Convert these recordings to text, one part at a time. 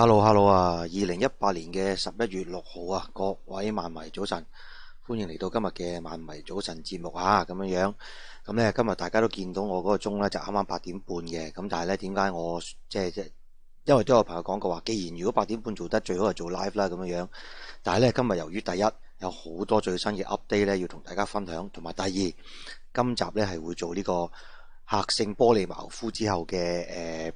hello hello 啊，二零一八年嘅十一月六号啊，各位漫迷早晨，欢迎嚟到今日嘅漫迷早晨节目吓咁样样。咁咧今日大家都见到我嗰个钟咧就啱啱八点半嘅，咁但系咧点解我即系即因为都有朋友讲过话，既然如果八点半做得最好系做 live 啦咁样样。但系咧今日由于第一有好多最新嘅 update 咧要同大家分享，同埋第二今集咧系会做呢个客性玻璃茅夫之后嘅诶。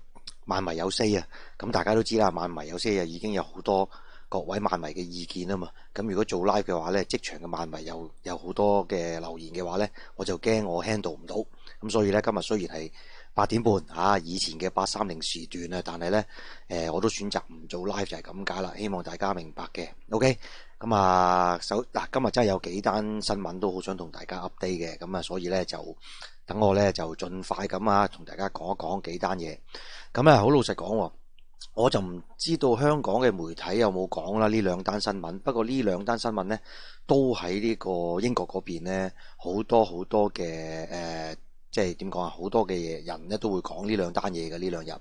漫迷有 C 啊！咁大家都知啦，漫迷有 C 啊，已經有好多各位漫迷嘅意見啊嘛。咁如果做 live 嘅話呢，職場嘅漫迷又有好多嘅留言嘅話呢，我就驚我 handle 唔到。咁所以呢，今日雖然係八點半啊，以前嘅八三零時段啊，但係呢，誒，我都選擇唔做 live 就係咁解啦。希望大家明白嘅。OK，咁啊，首嗱今日真係有幾單新聞都好想同大家 update 嘅，咁啊，所以呢，就。等我咧就尽快咁啊，同大家讲一讲几单嘢。咁咧好老实讲，我就唔知道香港嘅媒体有冇讲啦呢两单新闻。不过呢两单新闻呢都喺呢个英国嗰边呢好多好多嘅诶，即系点讲啊，好多嘅人呢都会讲呢两单嘢嘅呢两日。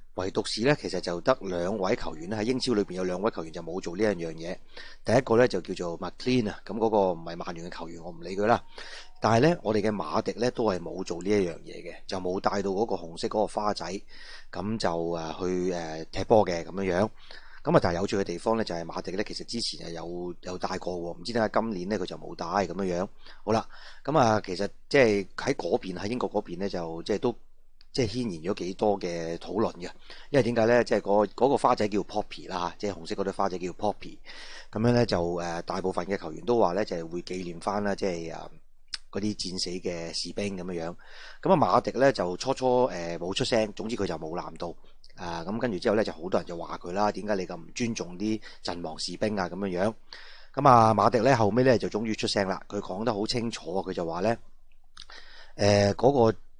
唯独是咧，其实就得两位球员咧喺英超里边有两位球员就冇做呢一样嘢。第一个咧就叫做 m c l e a n 啊，咁嗰个唔系曼联嘅球员，我唔理佢啦。但系咧，我哋嘅马迪咧都系冇做呢一样嘢嘅，就冇带到嗰个红色嗰个花仔，咁就诶去诶踢波嘅咁样样。咁啊，但系有趣嘅地方咧就系马迪咧，其实之前系有有带过，唔知点解今年咧佢就冇带咁样样。好啦，咁啊，其实即系喺嗰边喺英国嗰边咧就即系都。即系牽延咗幾多嘅討論嘅，因為點解咧？即係嗰嗰個花仔叫 p o p p y 啦，即係紅色嗰朵花仔叫 p o p p y 咁樣咧就誒，大部分嘅球員都話咧，就係會紀念翻啦，即係啊嗰啲戰死嘅士兵咁樣樣。咁啊，馬迪咧就初初誒冇出聲，總之佢就冇攬度啊。咁跟住之後咧，就好多人就話佢啦，點解你咁唔尊重啲陣亡士兵啊？咁樣樣。咁啊，馬迪咧後尾咧就終於出聲啦。佢講得好清楚，佢就話咧誒嗰個。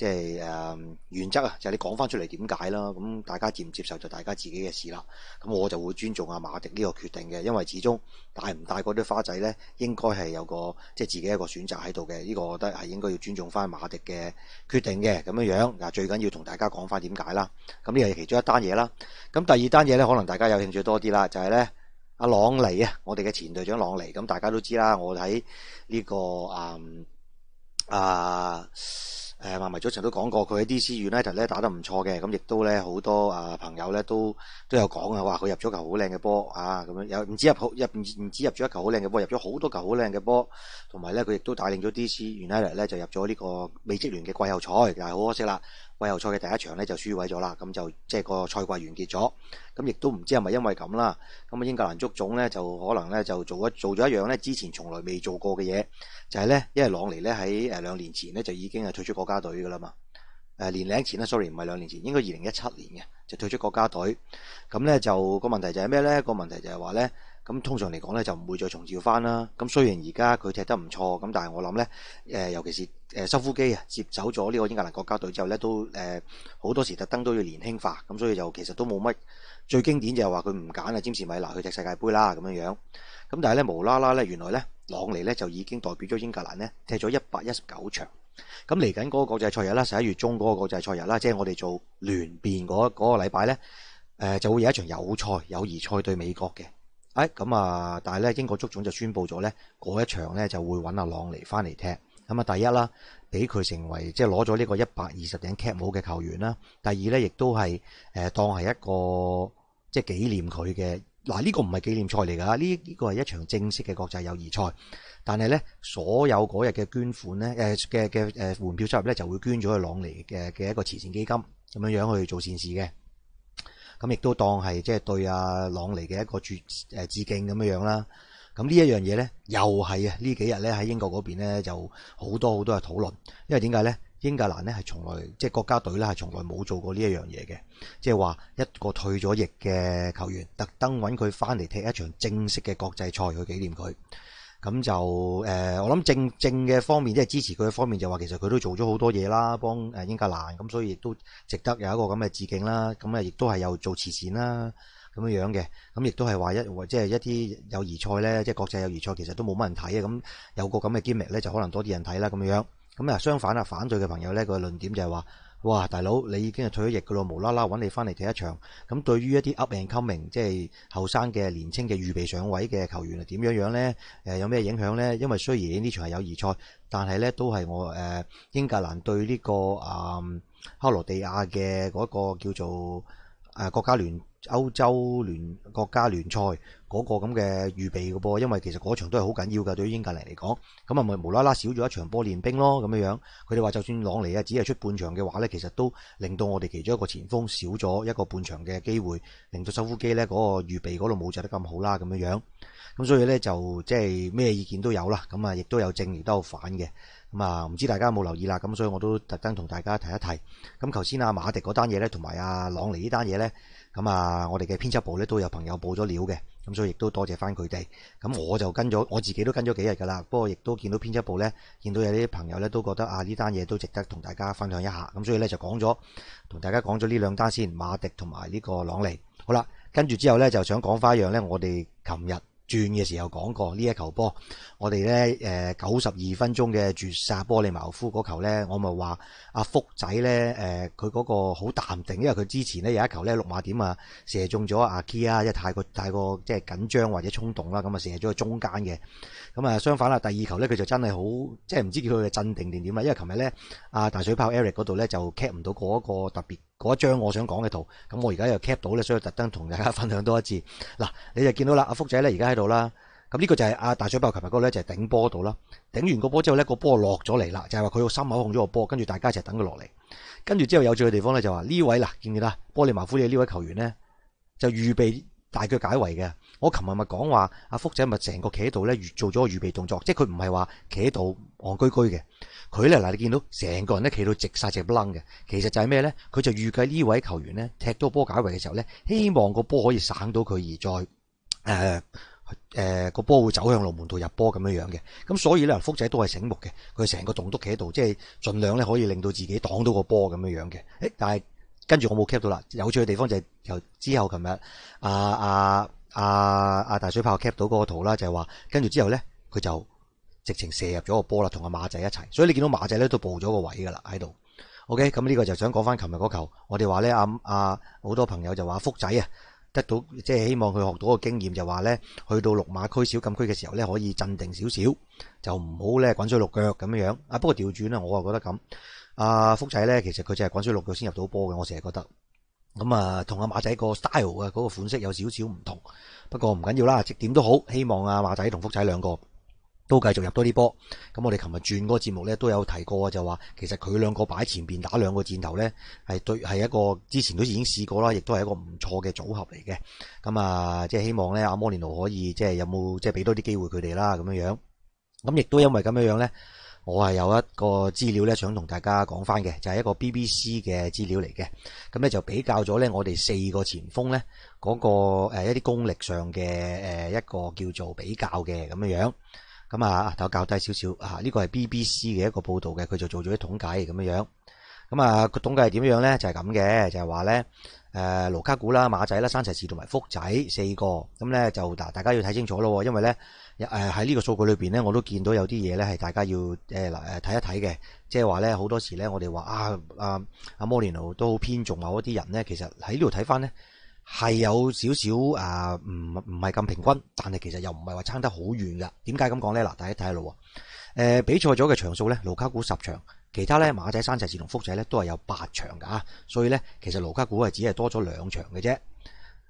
即係誒原則啊，就係你講翻出嚟點解啦？咁大家接唔接受就大家自己嘅事啦。咁我就會尊重阿馬迪呢個決定嘅，因為始終帶唔帶嗰啲花仔咧，應該係有個即係自己一個選擇喺度嘅。呢個我覺得係應該要尊重翻馬迪嘅決定嘅咁樣樣。嗱，最緊要同大家講翻點解啦。咁呢係其中一單嘢啦。咁第二單嘢咧，可能大家有興趣多啲啦，就係咧阿朗尼啊，我哋嘅前隊長朗尼。咁大家都知啦，我喺呢個誒啊。誒，麥迷祖前都講過，佢喺 D.C. United 咧打得唔錯嘅，咁亦都咧好多啊朋友咧都都有講啊，話佢入咗球好靚嘅波啊，咁樣有唔止入好入唔止入咗一球好靚嘅波，入咗好多球好靚嘅波，同埋咧佢亦都帶領咗 D.C. United 咧就入咗呢個美職聯嘅季後賽，但係好可惜啦。季後賽嘅第一場咧就輸位咗啦，咁就即係個賽季完結咗。咁亦都唔知係咪因為咁啦。咁啊英格蘭足總咧就可能咧就做一做咗一樣咧之前從來未做過嘅嘢，就係咧因為朗尼咧喺诶兩年前咧就已經系退出國家隊噶啦嘛。誒年龄前咧 s o r r y 唔係兩年前，應該二零一七年嘅就退出國家隊。咁咧就個問題就係咩咧？個問題就係話咧。咁通常嚟講咧，就唔會再重召翻啦。咁雖然而家佢踢得唔錯，咁但係我諗咧，誒尤其是誒收夫基啊，接走咗呢個英格蘭國家隊之後咧，都誒好多時特登都要年輕化咁，所以就其實都冇乜最經典就係話佢唔揀啊詹士米拿去踢世界盃啦咁樣樣。咁但係咧無啦啦咧，原來咧朗尼咧就已經代表咗英格蘭咧踢咗一百一十九場。咁嚟緊嗰個國際賽日啦，十一月中嗰個國際賽日啦，即係我哋做聯辯嗰嗰個禮拜咧，誒就會有一場友賽友誼賽對美國嘅。咁啊，但系咧，英國足總就宣布咗咧，嗰一場咧就會揾阿朗尼翻嚟踢。咁啊，第一啦，俾佢成為即係攞咗呢個一百二十頂 p 帽嘅球員啦。第二咧，亦都係诶當係一個即係紀念佢嘅。嗱，呢個唔係紀念賽嚟㗎，呢呢個係一場正式嘅國際友誼賽。但係咧，所有嗰日嘅捐款咧，诶嘅嘅诶換票收入咧，就會捐咗去朗尼嘅嘅一個慈善基金，咁样樣去做善事嘅。咁亦都當係即係對阿朗尼嘅一個絕致敬咁樣啦。咁呢一樣嘢呢又係啊！呢幾日呢喺英國嗰邊呢就好多好多嘅討論，因為點解呢英格蘭呢係從來即係國家隊呢係從來冇做過呢一樣嘢嘅，即係話一個退咗役嘅球員特登揾佢翻嚟踢一場正式嘅國際賽去紀念佢。咁就誒，我諗正正嘅方面即係支持佢嘅方面，就話其實佢都做咗好多嘢啦，幫誒英格蘭，咁所以亦都值得有一個咁嘅致敬啦。咁啊，亦都係有做慈善啦，咁樣樣嘅。咁亦都係話一即係一啲友誼賽咧，即係國際友誼賽，其實都冇乜人睇啊。咁有個咁嘅 g a m 咧，就可能多啲人睇啦，咁樣。咁啊，相反啊，反對嘅朋友咧，嘅論點就係話。哇！大佬，你已經係退咗役噶咯，無啦啦揾你翻嚟睇一場。咁對於一啲 up and coming，即係後生嘅年青嘅預備上位嘅球員係點樣樣呢？誒，有咩影響呢？因為雖然呢場係友誼賽，但係呢都係我誒英格蘭對呢個啊克羅地亞嘅嗰個叫做誒國家聯歐洲聯國家聯賽。嗰個咁嘅預備嘅噃，因為其實嗰場都係好緊要嘅，對於英格蘭嚟講，咁啊咪無啦啦少咗一場波練兵咯，咁樣樣。佢哋話就算朗尼啊，只係出半場嘅話咧，其實都令到我哋其中一個前鋒少咗一個半場嘅機會，令到收夫基咧嗰個預備嗰度冇就得咁好啦，咁樣樣。咁所以咧就即係咩意見都有啦，咁啊亦都有正亦都有反嘅。咁啊唔知大家有冇留意啦？咁所以我都特登同大家提一提。咁頭先阿馬迪嗰單嘢咧，同埋阿朗尼呢單嘢咧。咁啊，我哋嘅編輯部咧都有朋友報咗料嘅，咁所以亦都多謝翻佢哋。咁我就跟咗，我自己都跟咗幾日㗎啦。不過亦都見到編輯部咧，見到有啲朋友咧都覺得啊，呢單嘢都值得同大家分享一下。咁所以咧就講咗，同大家講咗呢兩單先，馬迪同埋呢個朗尼。好啦，跟住之後咧就想講一樣咧，我哋琴日。轉嘅時候講過呢一球波，我哋咧诶九十二分鐘嘅絕殺波利茅夫嗰球咧，我咪話阿福仔咧诶佢嗰個好淡定，因為佢之前咧有一球咧六馬點啊射中咗阿 key 啊，即係太過太過即系緊張或者衝動啦，咁啊射咗去中間嘅。咁啊相反啦，第二球咧佢就真係好即係唔知叫佢鎮定定點啊，因為琴日咧阿大水炮 eric 嗰度咧就 c a p 唔到嗰個特別。嗰一張我想講嘅圖，咁我而家又 cap 到咧，所以特登同大家分享多一次。嗱，你就見到啦，阿福仔咧而家喺度啦。咁呢個就係阿大水爆琴日嗰個咧，就係頂波嗰度啦。頂完個波之後咧，個波落咗嚟啦，就係話佢個心口控咗個波，跟住大家一齊等佢落嚟。跟住之後有趣嘅地方咧，就話呢位啦，見唔見啊？波利馬夫呢？呢位球員咧就預備大腳解圍嘅。我琴日咪講話阿福仔咪成個企喺度咧，做咗個預備動作，即係佢唔係話企喺度戇居居嘅。佢咧嗱，你見到成個人咧企到直晒直楞嘅，其實就係咩咧？佢就預計呢位球員咧踢到波解圍嘅時候咧，希望個波可以省到佢，而再诶、誒個波會走向龙門度入波咁樣样嘅。咁所以咧，福仔都係醒目嘅，佢成個棟都企喺度，即係盡量咧可以令到自己擋到個波咁樣样嘅。诶，但係跟住我冇 cap 到啦。有趣嘅地方就係由之後琴日阿阿阿阿大水炮 cap 到嗰個圖啦，就係話跟住之後咧，佢就。直情射入咗个波啦，同阿马仔一齐，所以你见到马仔咧都布咗个位噶啦喺度。OK，咁呢个就想讲翻琴日嗰球，我哋话咧阿阿好多朋友就话福仔啊，得到即系希望佢学到个经验，就话咧去到绿马区、小禁区嘅时候咧，可以镇定少少，就唔好咧滚水六脚咁样样。啊，不过调转咧，我啊觉得咁，阿福仔咧其实佢就系滚水六脚先入到波嘅，我成日觉得。咁啊，同阿马仔个 style 嘅嗰个款式有少少唔同，不过唔紧要啦，点都好，希望阿马仔同福仔两个。都繼續入多啲波咁，我哋琴日轉嗰個節目咧都有提過，就話其實佢兩個擺前邊打兩個箭頭咧，係對係一個之前都已經試過啦，亦都係一個唔錯嘅組合嚟嘅。咁啊，即係希望咧阿摩連奴可以即係有冇即係俾多啲機會佢哋啦，咁樣樣咁亦都因為咁樣樣咧，我係有一個資料咧想同大家講翻嘅，就係一個 B B C 嘅資料嚟嘅。咁咧就比較咗咧我哋四個前鋒咧嗰個一啲功力上嘅誒一個叫做比較嘅咁樣樣。咁啊，我较低少少啊，呢個係 BBC 嘅一個報道嘅，佢就做咗啲統計咁樣样。咁啊，个統計係點樣咧？就係咁嘅，就係話咧，誒羅卡古啦、馬仔啦、山石士同埋福仔四個，咁咧就嗱，大家要睇清楚咯。因為咧，诶喺呢個數據裏边咧，我都見到有啲嘢咧係大家要嗱诶睇一睇嘅，即係話咧好多時咧，我哋話啊啊阿摩連奴都好偏重某一啲人咧，其實喺呢度睇翻咧。系有少少啊，唔唔系咁平均，但系其实又唔系话争得好远噶。点解咁讲咧？嗱，大家睇下咯。诶，比赛咗嘅场数咧，卢卡股十场，其他咧马仔、山石士同福仔咧都系有八场噶所以咧，其实卢卡股系只系多咗两场嘅啫。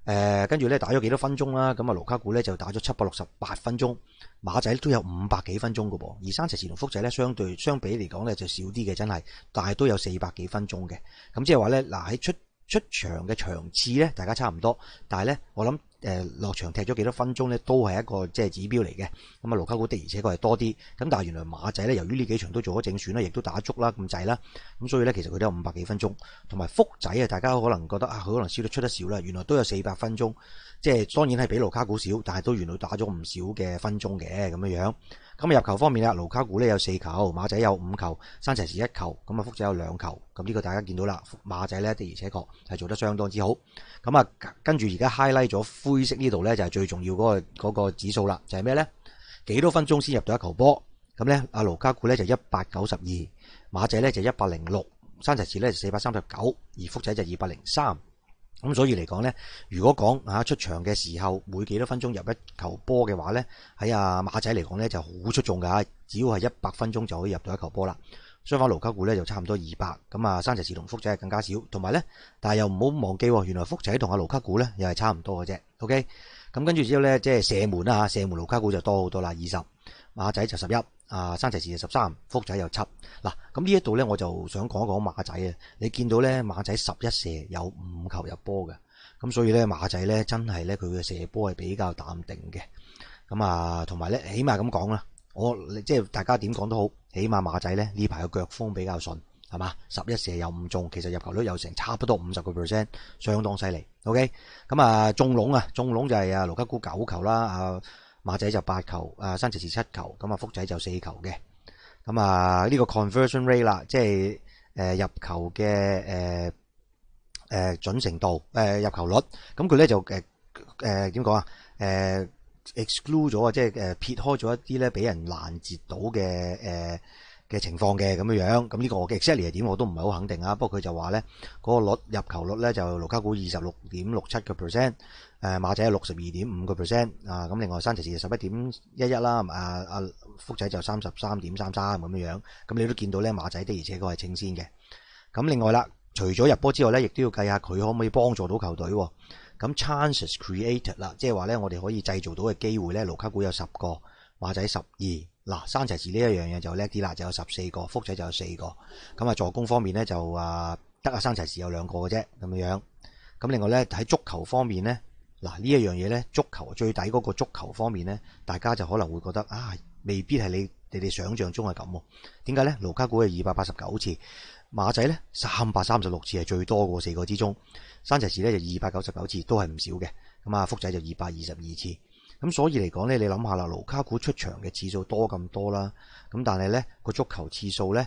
诶，跟住咧打咗几多分钟啦？咁啊，卢卡股咧就打咗七百六十八分钟，马仔都有五百几分钟噶噃。而山石士同福仔咧相对相比嚟讲咧就少啲嘅，真系，但系都有四百几分钟嘅。咁即系话咧，嗱喺出出場嘅場次咧，大家差唔多，但系咧，我諗誒落場踢咗幾多分鐘咧，都係一個即係指標嚟嘅。咁啊，羅卡古的，而且確係多啲。咁但係原來馬仔咧，由於呢幾場都做咗正選啦，亦都打足啦咁滯啦。咁所以咧，其實佢都有五百幾分鐘，同埋福仔啊，大家可能覺得啊，佢可能輸得出得少啦，原來都有四百分鐘。即係當然係比羅卡古少，但係都原來打咗唔少嘅分鐘嘅咁樣樣。咁入球方面咧，卢卡古咧有四球，马仔有五球，山崎是一球，咁啊福仔有两球。咁呢个大家見到啦，馬仔咧的而且確係做得相當之好。咁啊跟住而家 highlight 咗灰色呢度咧，就係最重要嗰個指數啦，就係咩咧？幾多分鐘先入到一球波？咁咧，阿盧卡古咧就一百九十二，馬仔咧就一百零六，山崎是咧就四百三十九，而福仔就二百零三。咁所以嚟讲咧，如果讲啊出场嘅时候每几多分钟入一球波嘅话咧，喺啊马仔嚟讲咧就好出众噶，只要系一百分钟就可以入到一球波啦。相反卢卡股咧就差唔多二百，咁啊三仔士同福仔系更加少，同埋咧但系又唔好忘记，原来福仔同阿卢卡股咧又系差唔多嘅啫。OK，咁跟住之后咧即系射门啊吓，射门卢卡股就多好多啦，二十马仔就十一。啊，生齐射十三，福仔又七，嗱咁呢一度咧，我就想讲一讲马仔啊。你见到咧马仔十一射有五球入波嘅，咁所以咧马仔咧真系咧佢嘅射波系比较淡定嘅。咁啊，同埋咧，起码咁讲啦，我即系大家点讲都好，起码马仔咧呢排嘅脚风比较顺，系嘛？十一射有五中，其实入球率有成差不多五十个 percent，相当犀利。OK，咁啊中笼啊，中笼就系啊卢卡古九球啦，啊。马仔就八球，啊山崎是七球，咁啊福仔就四球嘅，咁啊呢个 conversion rate 啦，即系诶入球嘅诶诶准程度诶入球率，咁佢咧就诶诶点讲啊？诶 exclude 咗啊，即系诶撇开咗一啲咧俾人拦截到嘅诶嘅情况嘅咁样样，咁呢个 exactly 系点我都唔系好肯定啊。不过佢就话咧嗰个率入球率咧就卢卡古二十六点六七个 percent。誒馬仔係六十二點五個 percent 啊，咁另外山柴士就十一點一一啦。啊阿福仔就三十三點三三咁樣樣。咁你都見到咧，馬仔的而且確係清先嘅。咁另外啦，除咗入波之外咧，亦都要計下佢可唔可以幫助到球隊。咁 chances created 啦，即係話咧，我哋可以製造到嘅機會咧，盧卡股有十個，馬仔十二嗱，山柴士呢一樣嘢就叻啲啦，就有十四个，福仔就有四个。咁啊，助攻方面咧就啊得啊，山柴士有兩個嘅啫咁樣樣。咁另外咧喺足球方面咧。嗱呢一樣嘢咧，足球最底嗰個足球方面咧，大家就可能會覺得啊，未必係你你哋想象中係咁。點解咧？盧卡古係二百八十九次，馬仔咧三百三十六次係最多嘅四個之中，山崎士咧就二百九十九次都係唔少嘅。咁啊，福仔就二百二十二次。咁所以嚟講咧，你諗下啦，盧卡古出場嘅次數多咁多啦，咁但係咧個足球次數咧。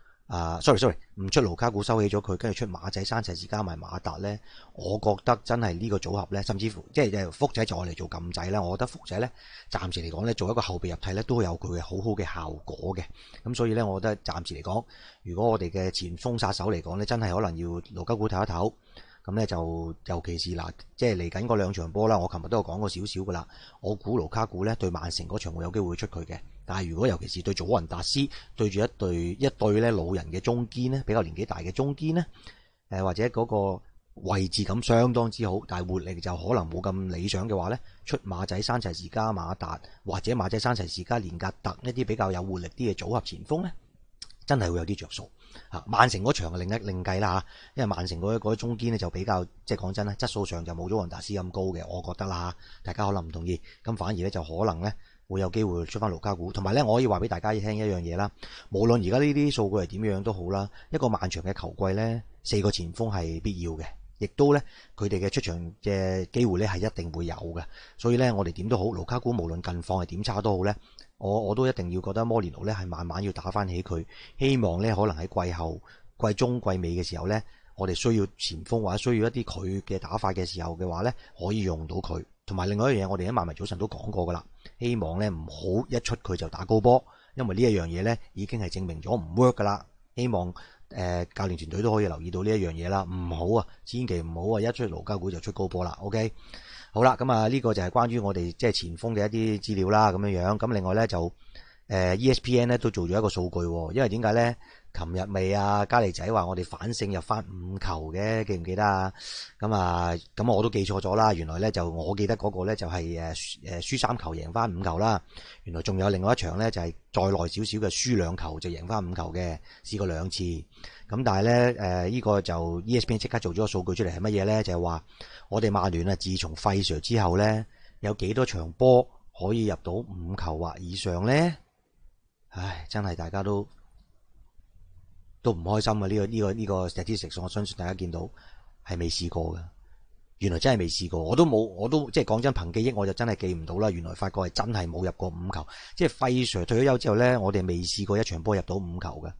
啊，sorry sorry，唔出盧卡古收起咗佢，跟住出馬仔山勢字加埋馬達咧，我覺得真係呢個組合咧，甚至乎即係即福仔就我嚟做禁仔啦。我覺得福仔咧，暫時嚟講咧，做一個後備入替咧，都有佢嘅好好嘅效果嘅。咁所以咧，我覺得暫時嚟講，如果我哋嘅前封殺手嚟講咧，真係可能要盧卡古睇一睇。咁咧就尤其是嗱，即係嚟緊嗰兩場波啦。我琴日都有講過少少噶啦。我估盧卡古咧對曼城嗰場會有機會出佢嘅。但系，如果尤其是對祖雲達斯對住一對一對咧老人嘅中堅咧，比較年紀大嘅中堅咧，或者嗰個位置感相當之好，但系活力就可能冇咁理想嘅話咧，出馬仔山齊士加馬達或者馬仔山齊士加連格特一啲比較有活力啲嘅組合前鋒咧，真係會有啲着數嚇。曼城嗰場嘅另一另計啦嚇，因為曼城嗰嗰中堅咧就比較即係講真啦，質素上就冇咗雲達斯咁高嘅，我覺得啦大家可能唔同意，咁反而咧就可能咧。會有機會出翻盧卡股，同埋咧，我可以話俾大家聽一樣嘢啦。無論而家呢啲數據係點樣都好啦，一個漫長嘅球季咧，四個前鋒係必要嘅，亦都咧佢哋嘅出場嘅機會咧係一定會有嘅。所以咧，我哋點都好盧卡股，無論近況係點差都好咧，我我都一定要覺得摩連奴咧係慢慢要打翻起佢。希望咧可能喺季後、季中、季尾嘅時候咧，我哋需要前鋒或者需要一啲佢嘅打法嘅時候嘅話咧，可以用到佢。同埋另外一樣嘢，我哋喺萬民早晨都講過噶啦。希望咧唔好一出佢就打高波，因为呢一樣嘢咧已經係證明咗唔 work 噶啦。希望誒教練團隊都可以留意到呢一樣嘢啦，唔好啊，千祈唔好啊一出卢家股就出高波啦。OK，好啦，咁啊呢個就係關於我哋即係前鋒嘅一啲資料啦，咁樣樣。咁另外咧就。誒 ESPN 咧都做咗一個數據，因為點解咧？琴日未啊，加利仔話我哋反勝入翻五球嘅，記唔記得啊？咁啊，咁我都記錯咗啦。原來咧就我記得嗰個咧就係誒誒輸三球贏翻五球啦。原來仲有另外一場咧就係再耐少少嘅輸兩球就贏翻五球嘅，試過兩次。咁但係咧誒依個就 ESPN 即刻做咗個數據出嚟係乜嘢咧？就係話我哋馬聯啊，自從費 Sir 之後咧，有幾多場波可以入到五球或以上咧？唉，真系大家都都唔开心啊！呢个呢个呢个 t i 食 s 我相信大家见到系未试过嘅，原来真系未试过，我都冇，我都即系讲真凭记忆，我就真系记唔到啦。原来发觉系真系冇入过五球，即系费 sir 退咗休之后呢，我哋未试过一场波入到五球嘅。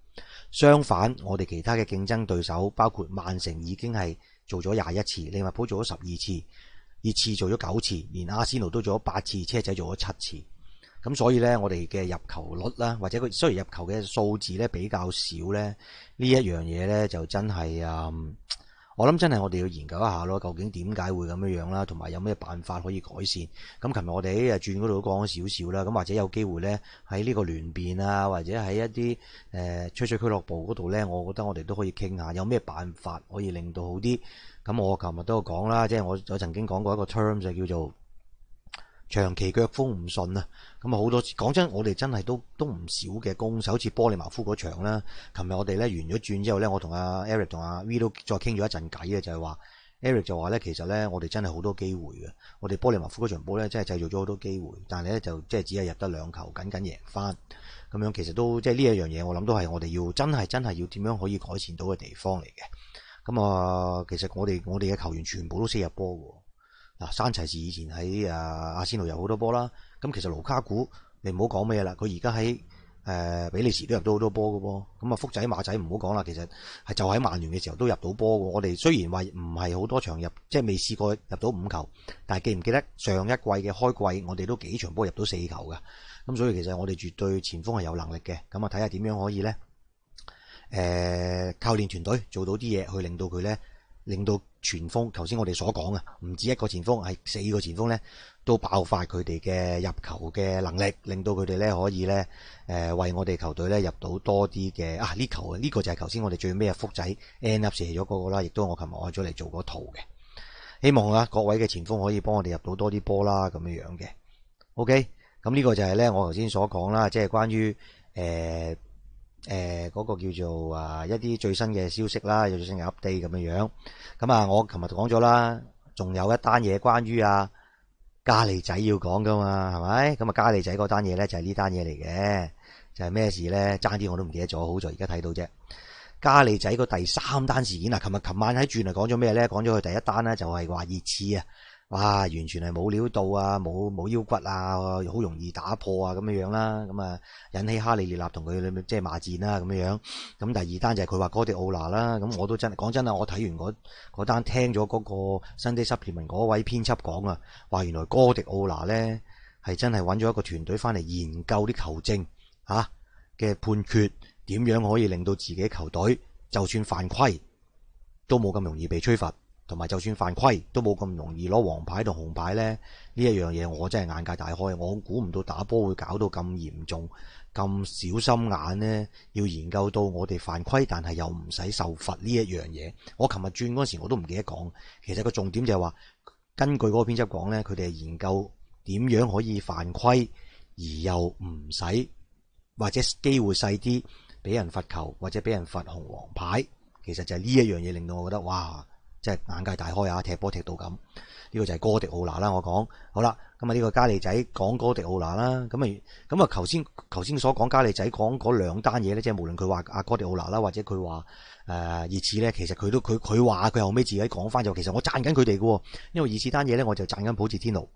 相反，我哋其他嘅竞争对手，包括曼城已经系做咗廿一次，利物浦做咗十二次，热刺做咗九次，连阿仙奴都做咗八次，车仔做咗七次。咁所以咧，我哋嘅入球率啦，或者佢雖然入球嘅數字咧比較少咧，呢一樣嘢咧就真係啊，我諗真係我哋要研究一下咯，究竟點解會咁樣樣啦，同埋有咩辦法可以改善？咁琴日我哋喺转轉嗰度講少少啦，咁或者有機會咧喺呢個聯變啊，或者喺一啲诶吹吹俱樂部嗰度咧，我覺得我哋都可以傾下，有咩辦法可以令到好啲？咁我琴日都有講啦，即係我我曾經講過一個 term 就叫做。長期腳風唔順啊，咁啊好多，講真，我哋真係都都唔少嘅攻，好似波利馬夫嗰場啦。琴日我哋咧完咗轉之後咧，我同阿 Eric 同阿 V 都再傾咗一陣偈啊，就係話 Eric 就話咧，其實咧我哋真係好多機會嘅，我哋波利馬夫嗰場波咧真係製造咗好多機會，但係咧就即係只係入得兩球，緊緊贏翻。咁樣其實都即係呢一樣嘢，我諗都係我哋要真係真係要點樣可以改善到嘅地方嚟嘅。咁啊，其實我哋我哋嘅球員全部都識入波喎。嗱，山齊士以前喺啊阿仙奴有好多波啦，咁其實盧卡古你唔好講咩啦，佢而家喺诶比利時都入到好多波嘅喎，咁啊福仔馬仔唔好講啦，其實系就喺曼聯嘅時候都入到波嘅，我哋雖然話唔係好多場入，即係未試過入到五球，但係記唔記得上一季嘅開季，我哋都幾場波入到四球嘅，咁所以其實我哋絕對前鋒係有能力嘅，咁啊睇下點樣可以咧？誒，靠練團隊做到啲嘢去令到佢咧，令到。前锋，头先我哋所讲啊，唔止一个前锋，系四个前锋咧都爆发佢哋嘅入球嘅能力，令到佢哋咧可以咧，诶为我哋球队咧入到多啲嘅啊呢球呢个就系头先我哋最尾啊福仔 end 射咗嗰个啦，亦都我琴日按咗嚟做个图嘅，希望啊各位嘅前锋可以帮我哋入到多啲波啦咁样样嘅，ok，咁呢个就系咧我头先所讲啦，即系关于诶。诶，嗰个叫做啊，一啲最新嘅消息啦，有最新嘅 update 咁樣样。咁啊，我琴日讲咗啦，仲有一单嘢关于啊加利仔要讲噶嘛，系咪？咁啊，加利仔嗰单嘢咧就系呢单嘢嚟嘅，就系咩事咧？争啲我都唔记得咗，好在而家睇到啫。加利仔个第三单事件啊，琴日、琴晚喺转嚟讲咗咩咧？讲咗佢第一单咧，就系话热刺啊。哇！完全系冇料到啊，冇冇腰骨啊，好容易打破啊咁样样啦，咁啊引起哈利列纳同佢即系骂战啦咁样样。咁第二单就系佢话哥迪奥拿啦，咁我都真讲真啊，我睇完嗰嗰单听咗嗰个新 u n d 文 s u l e t 嗰位编辑讲啊，话原来哥迪奥拿咧系真系揾咗一个团队翻嚟研究啲球证吓嘅判决点样可以令到自己球队就算犯规都冇咁容易被吹罚。同埋，就算犯規都冇咁容易攞黃牌同紅牌咧。呢一樣嘢我真係眼界大開，我估唔到打波會搞到咁嚴重、咁小心眼咧。要研究到我哋犯規，但係又唔使受罰呢一樣嘢。我琴日轉嗰時我都唔記得講，其實個重點就係話，根據嗰個編輯講咧，佢哋研究點樣可以犯規，而又唔使或者機會細啲俾人罰球，或者俾人罰紅黃牌。其實就係呢一樣嘢令到我覺得哇！即係眼界大開啊！踢波踢到咁，呢個就係哥迪奧拿啦。我講好啦，咁啊呢個加利仔講哥迪奧拿啦，咁啊咁啊頭先頭先所講加利仔講嗰兩單嘢咧，即係無論佢話阿哥迪奧拿啦，或者佢話誒熱刺咧，其實佢都佢佢話佢後尾自己講翻就，其實我賺緊佢哋嘅喎，因為熱刺單嘢咧，我就賺緊普治天奴，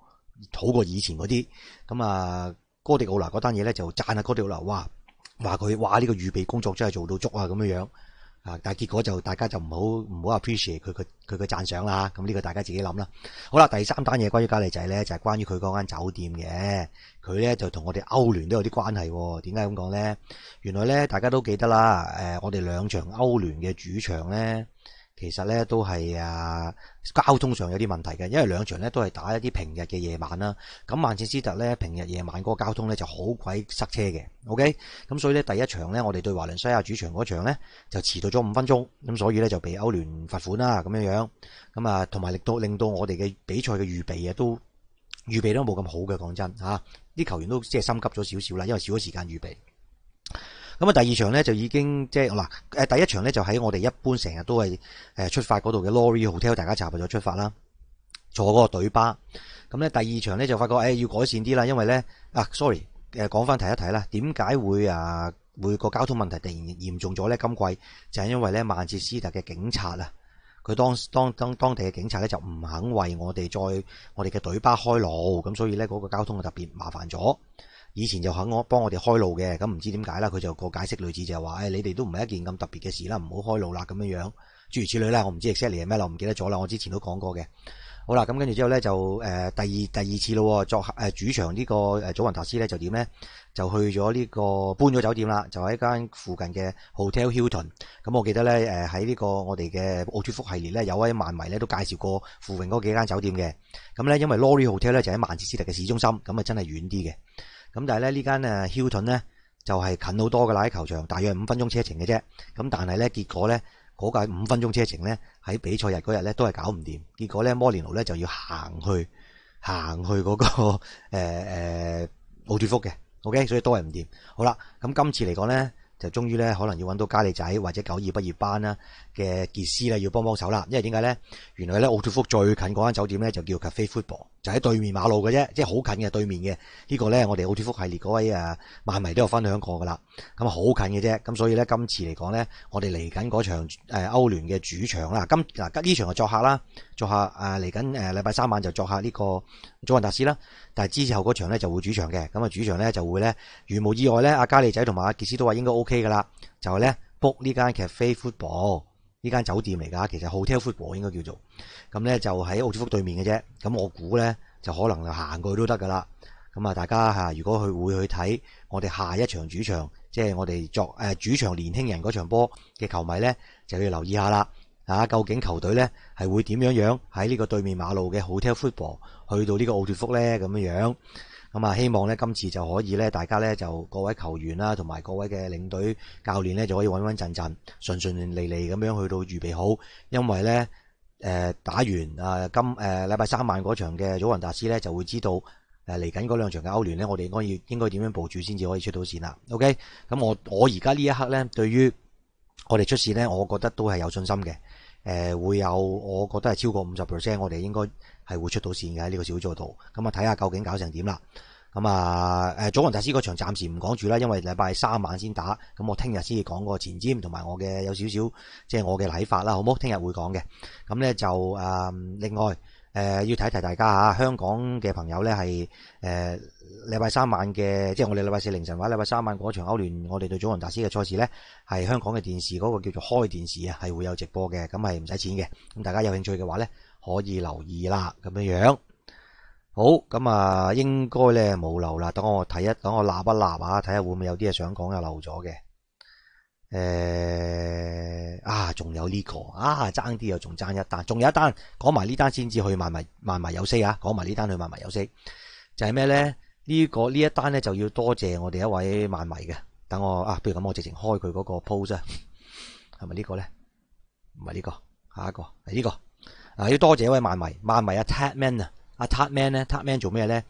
好過以前嗰啲。咁啊哥迪奧拿嗰單嘢咧就賺阿哥迪奧拿，哇話佢哇呢個預備工作真係做到足啊咁樣樣。啊！但系結果就大家就唔好唔好 appreciate 佢佢佢嘅讚賞啦，咁呢個大家自己諗啦。好啦，第三單嘢關於嘉利仔咧，就係關於佢嗰間酒店嘅，佢咧就同我哋歐聯都有啲關係。點解咁講咧？原來咧大家都記得啦，誒，我哋兩場歐聯嘅主場咧。其实咧都系啊交通上有啲问题嘅，因为两场咧都系打一啲平日嘅夜晚啦。咁曼彻斯特咧平日夜晚嗰个交通咧就好鬼塞车嘅。OK，咁所以咧第一场咧我哋对华伦西亚主场嗰场咧就迟到咗五分钟，咁所以咧就被欧联罚款啦咁样样。咁啊，同埋令到令到我哋嘅比赛嘅预备啊都预备都冇咁好嘅，讲真吓，啲球员都即系心急咗少少啦，因为少咗时间预备。咁啊，第二場咧就已經即係嗱，誒第一場咧就喺我哋一般成日都係誒出發嗰度嘅 Lorry Hotel，大家集合咗出發啦，坐嗰個隊巴。咁咧第二場咧就發覺誒要改善啲啦，因為咧啊，sorry，誒講翻提一提啦，點解會啊會個交通問題突然嚴重咗咧？今季就係因為咧曼切斯特嘅警察啊，佢當當當當地嘅警察咧就唔肯為我哋再我哋嘅隊巴開路，咁所以咧嗰個交通就特別麻煩咗。以前就肯我帮我哋开路嘅，咁唔知点解啦。佢就个解释类似就系话：，诶，你哋都唔系一件咁特别嘅事啦，唔好开路啦，咁样样。诸如此类啦，我唔知 e x c u l e m 咩啦，唔记得咗啦。我之前都讲过嘅好啦，咁跟住之后咧就诶第二第二次咯，作诶主场呢个诶祖云达斯咧就点咧就去咗呢个搬咗酒店啦，就喺间附近嘅 hotel Hilton。咁我记得咧诶喺呢个我哋嘅奥珠福系列咧有位漫迷咧都介绍过附近嗰几间酒店嘅。咁咧因为 Lori Hotel 咧就喺曼彻斯特嘅市中心，咁啊真系远啲嘅。咁但系咧呢間诶 Hilton 咧就係近好多嘅喺球場，大約五分鐘車程嘅啫。咁但係咧結果咧嗰個五分鐘車程咧喺比賽日嗰日咧都係搞唔掂。結果咧摩連奴咧就要行去行去嗰個诶誒奧奪福嘅。OK，所以都系唔掂。好啦，咁今次嚟講咧就終於咧可能要揾到加利仔或者九二畢業班啦。嘅傑斯咧要幫幫手啦，因為點解咧？原來咧奧拓福最近嗰間酒店咧就叫 Cafe Football，就喺對面馬路嘅啫，即係好近嘅對面嘅呢個咧。我哋奧特福系列嗰位啊，萬迷都有分享過噶啦。咁啊，好近嘅啫。咁所以咧，今次嚟講咧，我哋嚟緊嗰場誒歐聯嘅主場啦。今嗱呢場就作客啦，作客啊嚟緊誒禮拜三晚就作客呢個祖運達斯啦。但係之後嗰場咧就會主場嘅，咁啊主場咧就會咧如無意外咧，阿加利仔同埋阿傑斯都話應該 O K 噶啦，就係咧 book 呢間 Cafe Football。呢間酒店嚟㗎，其實 Hotel Football 應該叫做，咁咧就喺奧斯福對面嘅啫。咁我估咧就可能行過去都得㗎啦。咁啊，大家嚇，如果佢會去睇我哋下一場主場，即係我哋作誒主場年輕人嗰場波嘅球迷咧，就要留意下啦。嚇，究竟球隊咧係會點樣樣喺呢個對面馬路嘅 Hotel Football 去到呢個奧斯福咧咁樣？咁啊，希望咧今次就可以咧，大家咧就各位球员啦，同埋各位嘅领队教练咧，就可以稳稳阵阵、顺顺利利咁样去到预备好。因为咧诶打完啊今诶礼拜三晚嗰场嘅祖云达斯咧，就会知道诶嚟紧嗰两场嘅欧联咧，我哋应该要应该点样部署先至可以出到线啦。OK，咁我我而家呢一刻咧，对于我哋出线咧，我觉得都系有信心嘅。誒會有，我覺得係超過五十 percent，我哋應該係會出到線嘅喺呢個小組度。咁啊，睇下究竟搞成點啦。咁啊，誒，祖敦大師嗰場暫時唔講住啦，因為禮拜三晚先打。咁我聽日先至講個前瞻同埋我嘅有少少即係我嘅睇法啦，好冇？聽日會講嘅。咁咧就誒，另外。誒要提一提大家嚇，香港嘅朋友呢係誒禮拜三晚嘅，即係我哋禮拜四凌晨或者禮拜三晚嗰場歐聯，我哋對祖云達斯嘅赛事呢係香港嘅電視嗰個叫做開電視啊，係會有直播嘅，咁係唔使錢嘅。咁大家有興趣嘅話呢可以留意啦，咁樣樣。好，咁啊應該呢冇漏啦，等我睇一，等我立一立啊，睇下會唔會有啲嘢想講又漏咗嘅。诶啊，仲有呢个啊，争啲又仲争一单，仲有一单，讲埋呢单先至去万埋万埋有息啊！讲埋呢单去万埋有息，就系咩咧？呢个呢一单咧就要多谢我哋一位万迷嘅。等我啊，不如咁，我直情开佢嗰个 post 啊，系咪呢个咧？唔系呢个，下一个系呢个。啊，要多谢一位万迷，万迷啊 t a t m a n 啊，阿 t a t m a n 咧 t a t m a n 做咩咧？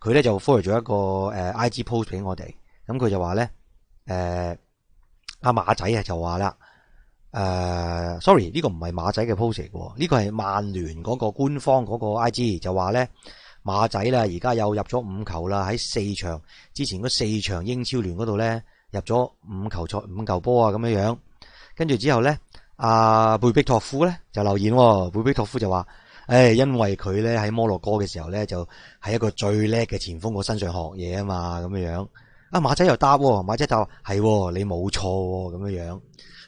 佢咧就 follow 咗一个诶 IG post 俾我哋，咁佢就话咧，诶。阿马仔啊，就话啦，诶，sorry，呢个唔系马仔嘅 pose 嘅，呢个系曼联嗰个官方嗰个 I G 就话咧，马仔啦，而家又入咗五球啦，喺四场之前嗰四场英超联嗰度咧入咗五球赛五球波啊咁样样，跟住之后咧，阿贝比托夫咧就留言，贝比托夫就话，诶，因为佢咧喺摩洛哥嘅时候咧就喺一个最叻嘅前锋个身上学嘢啊嘛，咁样样。阿馬仔又答，馬仔答係喎你冇錯咁樣樣。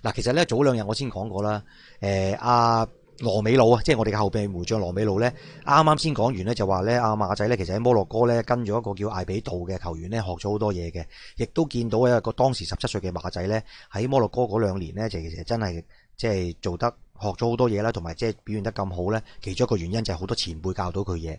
嗱，其實咧早兩日我先講過啦。誒，阿羅美魯啊，即係我哋嘅後備門將羅美魯咧，啱啱先講完咧，就話咧阿馬仔咧，其實喺摩洛哥咧跟咗一個叫艾比道嘅球員咧學咗好多嘢嘅，亦都見到一個當時十七歲嘅馬仔咧喺摩洛哥嗰兩年咧，就其實真係即係做得學咗好多嘢啦，同埋即係表現得咁好咧，其中一個原因就係好多前輩教到佢嘢。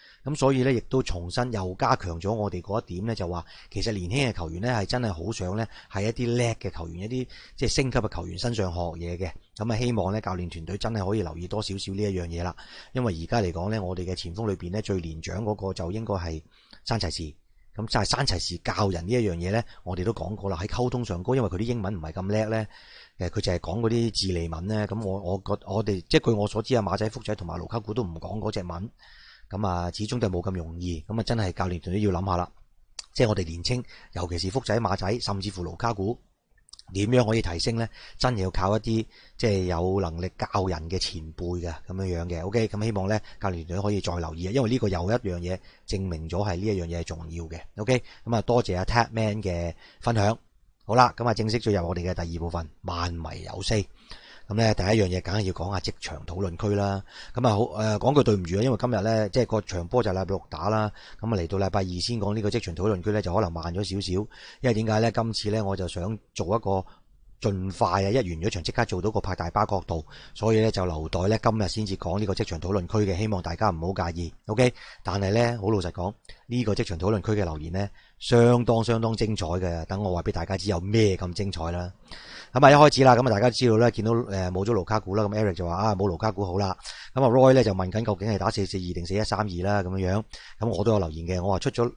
咁所以咧，亦都重新又加強咗我哋嗰一點咧，就話其實年輕嘅球員咧係真係好想咧，係一啲叻嘅球員、一啲即係升級嘅球員身上學嘢嘅。咁啊，希望咧教練團隊真係可以留意多少少呢一樣嘢啦。因為而家嚟講咧，我哋嘅前鋒裏面咧最年長嗰個就應該係山齊士。咁就係山齊士教人呢一樣嘢咧，我哋都講過啦，喺溝通上高，因為佢啲英文唔係咁叻咧，誒佢就係講嗰啲字利文咧。咁我我覺我哋即係據我所知啊，馬仔福仔同埋盧卡古都唔講嗰只文。咁啊，始終都係冇咁容易，咁啊真係教練隊要諗下啦。即係我哋年青，尤其是福仔馬仔，甚至乎卢卡股，點樣可以提升咧？真係要靠一啲即係有能力教人嘅前輩嘅咁樣样嘅。OK，咁希望咧教練隊可以再留意，啊，因為呢個有一樣嘢證明咗係呢一樣嘢系重要嘅。OK，咁啊多謝阿 t a p Man 嘅分享。好啦，咁啊正式進入我哋嘅第二部分，漫迷有聲。咁咧，第一樣嘢梗係要講下職場討論區啦。咁啊，好誒，講句對唔住啊，因為今日咧，即係個場波就禮拜六打啦。咁啊，嚟到禮拜二先講呢個職場討論區咧，就可能慢咗少少。因為點解咧？今次咧，我就想做一個盡快啊，一完咗場即刻做到個拍大巴角度，所以咧就留待咧今日先至講呢個職場討論區嘅。希望大家唔好介意，OK。但係咧，好老實講，呢個職場討論區嘅留言咧，相當相當精彩嘅。等我話俾大家知有咩咁精彩啦。咁啊，一開始啦，咁啊，大家知道咧，見到诶冇咗盧卡股啦，咁 Eric 就話啊，冇盧卡股好啦。咁啊，Roy 咧就問緊究竟係打四四二定四一三二啦，咁樣样，咁我都有留言嘅，我話出咗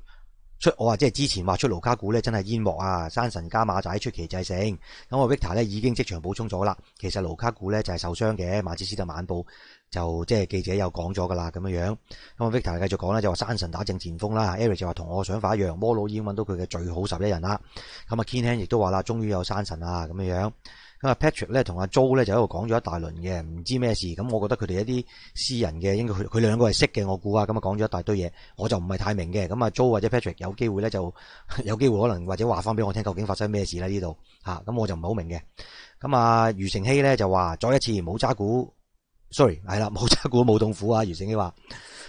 出，我話即係之前話出盧卡股咧，真係煙幕啊，山神加馬仔出奇制勝。咁我 Victor 咧已經即場補充咗啦，其實盧卡股咧就係受傷嘅，《馬斯斯》就晚報。就即系記者又講咗噶啦，咁樣咁 v i c t o r 繼續講咧，就話山神打正前鋒啦，Eric 就話同我想法一樣摩佬已經揾到佢嘅最好十一人啦。咁啊 k e n n a n 亦都話啦，終於有山神啦咁樣咁啊，Patrick 咧同阿 Jo 咧就喺度講咗一大輪嘅，唔知咩事。咁我覺得佢哋一啲私人嘅應該佢佢兩個係識嘅，我估啊，咁啊講咗一大堆嘢，我就唔係太明嘅。咁啊，Jo 或者 Patrick 有機會咧就 有機會可能或者話翻俾我聽，究竟發生咩事啦呢度嚇？咁我就唔係好明嘅。咁啊，余承希咧就話再一次冇揸股。sorry，系啦，冇揸股冇痛苦啊！余成英話，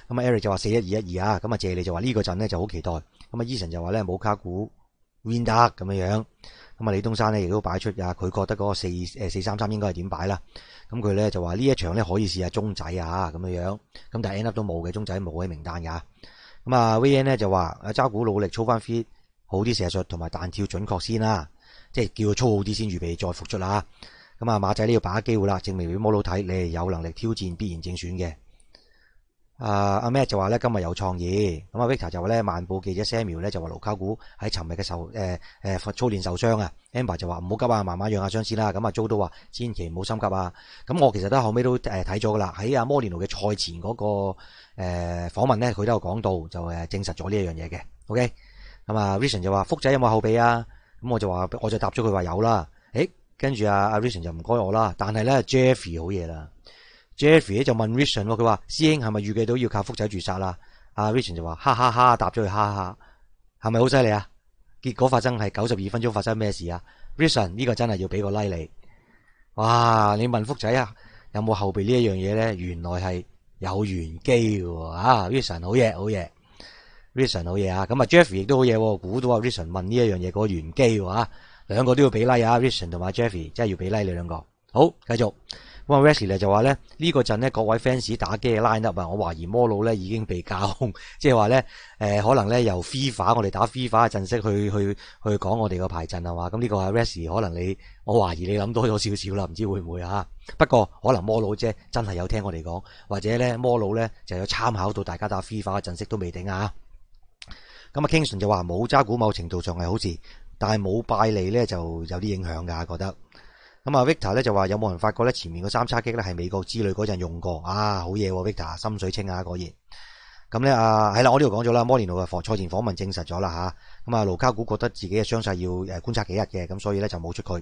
咁啊 Eric 就話四一二一二啊，咁啊谢你就話呢個陣咧就好期待，咁啊 Eason 就話咧冇卡股 Win 得咁樣样。咁啊李東山咧亦都擺出啊，佢覺得嗰個四诶四三三應該係點擺啦？咁佢咧就話呢一場咧可以試下中仔啊咁樣样。咁但系 end up 都冇嘅中仔冇喺名單㗎，咁啊 v n 咧就話啊揸股努力操翻 fit 好啲射术同埋彈跳準確先啦，即係叫佢操好啲先，預備再復出啦咁啊，马仔呢要把握机会啦，证明俾摩佬睇，你系有能力挑战必然正选嘅。啊，阿咩就话咧今日有创意，咁啊 v i c t o r 就话咧，漫步记者 Samuel 咧就话卢卡古喺寻日嘅受诶诶操练受伤啊 a m b e r 就话唔好急啊，慢慢养下伤先啦。咁啊，Jo 都话千祈唔好心急啊。咁我其实都后尾都诶睇咗噶啦，喺阿摩连奴嘅赛前嗰个诶访问咧，佢都有讲到，就诶证实咗呢一样嘢嘅。OK，咁啊，Rishon 就话福仔有冇后备啊？咁我就话我就答咗佢话有啦。跟住啊，阿 Rison 就唔该我啦，但系咧 Jeffy 好嘢啦，Jeffy 咧就问 Rison，佢话师兄系咪预计到要靠福仔注殺啦？阿 Rison 就话哈哈哈，答咗佢哈哈，系咪好犀利啊？结果发生系九十二分钟发生咩事啊？Rison 呢个真系要俾个 like 你，哇！你问福仔啊，有冇后备呢一样嘢咧？原来系有玄机喎，啊 Rison 好嘢好嘢，Rison 好嘢啊！咁啊 Jeffy 亦都好嘢，估到阿 Rison 问呢一样嘢嗰个玄机喎，吓！两个都要俾 like 啊 r i c h i 同埋 Jeffy，真系要俾 like 你两个。好，继续。咁啊 r a s y 咧就话咧呢个阵咧各位 fans 打机嘅 line up 啊，我怀疑摩佬咧已经被架空，即系话咧诶可能咧由 FIFA 我哋打 FIFA 嘅阵式去去去讲我哋个排阵系嘛？咁呢个啊 r a s y 可能你我怀疑你谂多咗少少啦，唔知会唔会啊？不过可能摩佬啫真系有听我哋讲，或者咧摩佬咧就有参考到大家打 FIFA 嘅阵式都未定啊。咁啊，Kingston 就话冇揸古某程度上系好似。但系冇拜利咧，就有啲影响噶，觉得咁啊，Victor 咧就话有冇人发觉咧，前面个三叉戟咧系美国之旅嗰阵用过啊，好嘢喎，Victor 心水清啊果然。咁咧啊，系啦，我呢度讲咗啦，摩连奴嘅赛前访问证实咗啦吓。咁啊，卢卡古觉得自己嘅伤势要诶观察几日嘅，咁所以咧就冇出佢。咁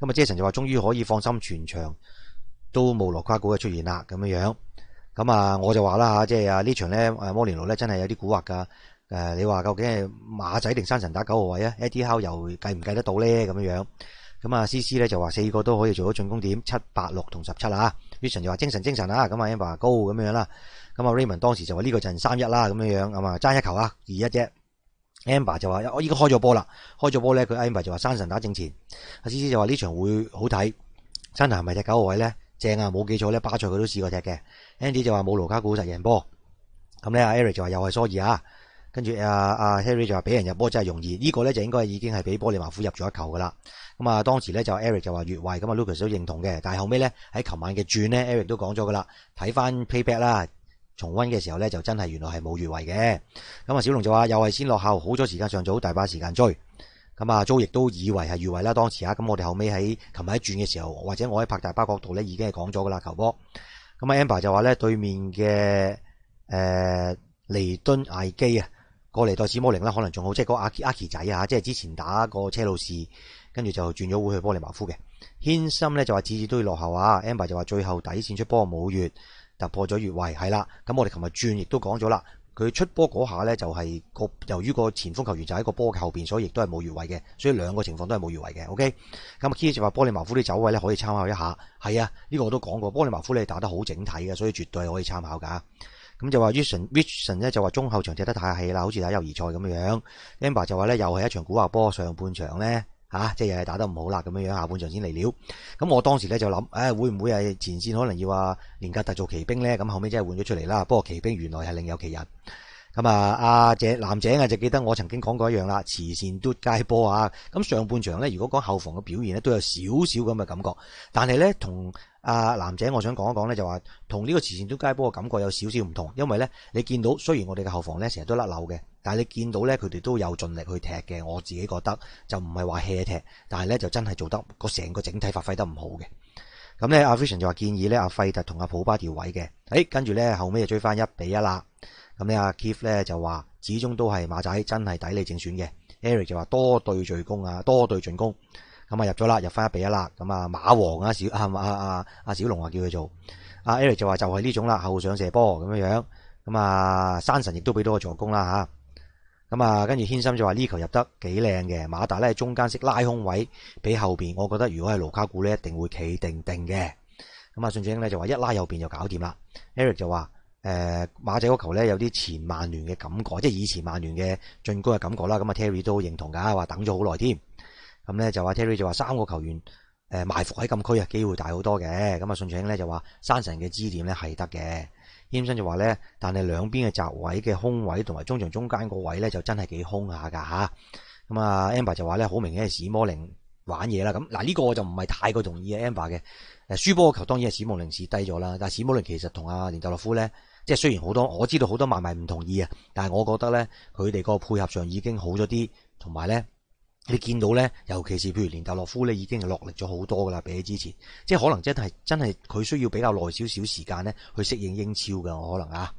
啊，Jason 就话终于可以放心全场都冇卢卡古嘅出现啦，咁样样。咁啊，我就话啦吓，即系啊呢场咧，诶摩连奴咧真系有啲蛊惑噶。诶，你话究竟系马仔定山神打九号位啊 a d d i How 又计唔计得到咧？咁样样咁啊，C C 咧就话四个都可以做到进攻点，七八六同十七啦。哈 i s h a n 就话精神精神啊，咁啊 e m e a 高咁样样啦。咁啊，Raymond 当时就话呢个阵三一啦，咁样样啊爭争一球啊二一啫。e m e a 就话依家开咗波啦，开咗波咧，佢 e m e a 就话山神打正前，阿 C C 就话呢场会好睇。山神系咪踢九号位咧？正啊，冇记错咧，巴塞佢都试过踢嘅。Andy 就话冇卢卡古实赢波。咁咧，阿 Eric 就话又系苏二啊。跟住阿阿 Harry 就話俾人入波真係容易，呢個咧就應該已經係俾波利馬夫入咗一球噶啦。咁啊，當時咧就 Eric 就話越位，咁啊 Lucas 都認同嘅。但係後尾咧喺琴晚嘅轉咧，Eric 都講咗噶啦。睇翻 Payback 啦，重温嘅時候咧就真係原來係冇越位嘅。咁啊，小龍就話又係先落後，好咗時間上早，大把時間追。咁啊 j o 亦都以為係越位啦。當時啊，咁我哋後尾喺琴晚喺轉嘅時候，或者我喺拍大巴角度咧已經係講咗噶啦球波。咁啊，Amber 就話咧對面嘅誒尼敦艾基啊。過嚟代史摩靈啦，可能仲好，即係個阿阿奇仔啊，即係之前打個車路士，跟住就轉咗會去波利茅夫嘅。牽心咧就話次次都要落後啊，Amber 就話最後底線出波冇越突破咗越位，係啦。咁我哋琴日轉亦都講咗啦，佢出波嗰下咧就係個由於個前鋒球員就喺個波後邊，所以亦都係冇越位嘅，所以兩個情況都係冇越位嘅。OK，咁 K 就話波利茅夫啲走位咧可以參考一下。係啊，呢個我都講過，波利茅夫你打得好整體嘅，所以絕對可以參考噶。咁就話 r i c h o n r i c h o n 咧就話中後場踢得太氣啦，好似打友兒賽咁樣樣。a m e a 就話咧，又係一場古惑波，上半場咧嚇，即係又係打得唔好啦，咁樣下半場先嚟了。咁我當時咧就諗，唉，會唔會係前線可能要話連格特做奇兵咧？咁後尾真係換咗出嚟啦。不過奇兵原來係另有其人。咁啊，阿井男井啊，就記得我曾經講過一樣啦，慈善嘟街波啊。咁上半場咧，如果講後防嘅表現咧，都有少少咁嘅感覺，但係咧同。啊，男仔，我想講一講咧，就話同呢個慈善都街波嘅感覺有少少唔同，因為咧你見到雖然我哋嘅後防咧成日都甩漏嘅，但係你見到咧佢哋都有盡力去踢嘅，我自己覺得就唔係話 hea 踢，但係咧就真係做得個成個整體發揮得唔好嘅。咁咧阿 Vision 就話建議咧阿费特同阿普巴調位嘅，诶跟住咧後尾就追翻一比一啦。咁咧阿 Keith 咧就話始終都係馬仔真係抵你正選嘅，Eric 就話多對聚攻啊，多對進攻。咁啊入咗啦，入翻一比一啦。咁啊，馬王啊，小啊啊阿小龍啊叫佢做，阿 Eric 就話就係呢種啦，後上射波咁樣样。咁啊，山神亦都俾到個助攻啦吓。咁啊，跟住牽心就話呢球入得幾靚嘅，馬達咧中間識拉空位，俾後边，我覺得如果係盧卡古咧，一定會企定定嘅。咁啊，馴正英咧就話一拉右邊就搞掂啦。Eric 就話誒馬仔嗰球咧有啲前曼聯嘅感覺，即係以前曼聯嘅進攻嘅感覺啦。咁啊，Terry 都認同㗎，話等咗好耐添。咁咧就話 Terry 就話三個球員誒埋伏喺禁區啊，機會大好多嘅。咁啊，順卓英咧就話山神嘅支點咧係得嘅。謙生就話咧，但係兩邊嘅閘位嘅空位同埋中場中間個位咧就真係幾空下㗎吓，咁啊 a m e r 就話咧好明顯係史摩靈玩嘢啦。咁嗱呢個我就唔係太過同意 a m e r 嘅。誒輸波嘅球當然係史摩靈史低咗啦，但係史摩靈其實同阿連就洛夫咧，即係雖然好多我知道好多球賣唔同意啊，但係我覺得咧佢哋個配合上已經好咗啲，同埋咧。你見到咧，尤其是譬如連達洛夫咧，已經落力咗好多噶啦，比起之前，即係可能真係真係佢需要比較耐少少時間咧，去適應英超嘅可能啊。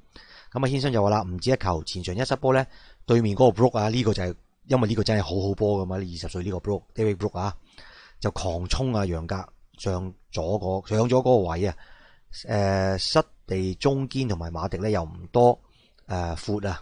咁啊，先生就話啦，唔止一球，前場一失波咧，對面嗰個 block 啊，呢個就係因為呢個真係好好波噶嘛，二十歲呢個 block，David Block 啊，就狂衝啊，楊格上咗個上咗嗰個位啊，誒失地中堅同埋馬迪咧又唔多誒闊啊。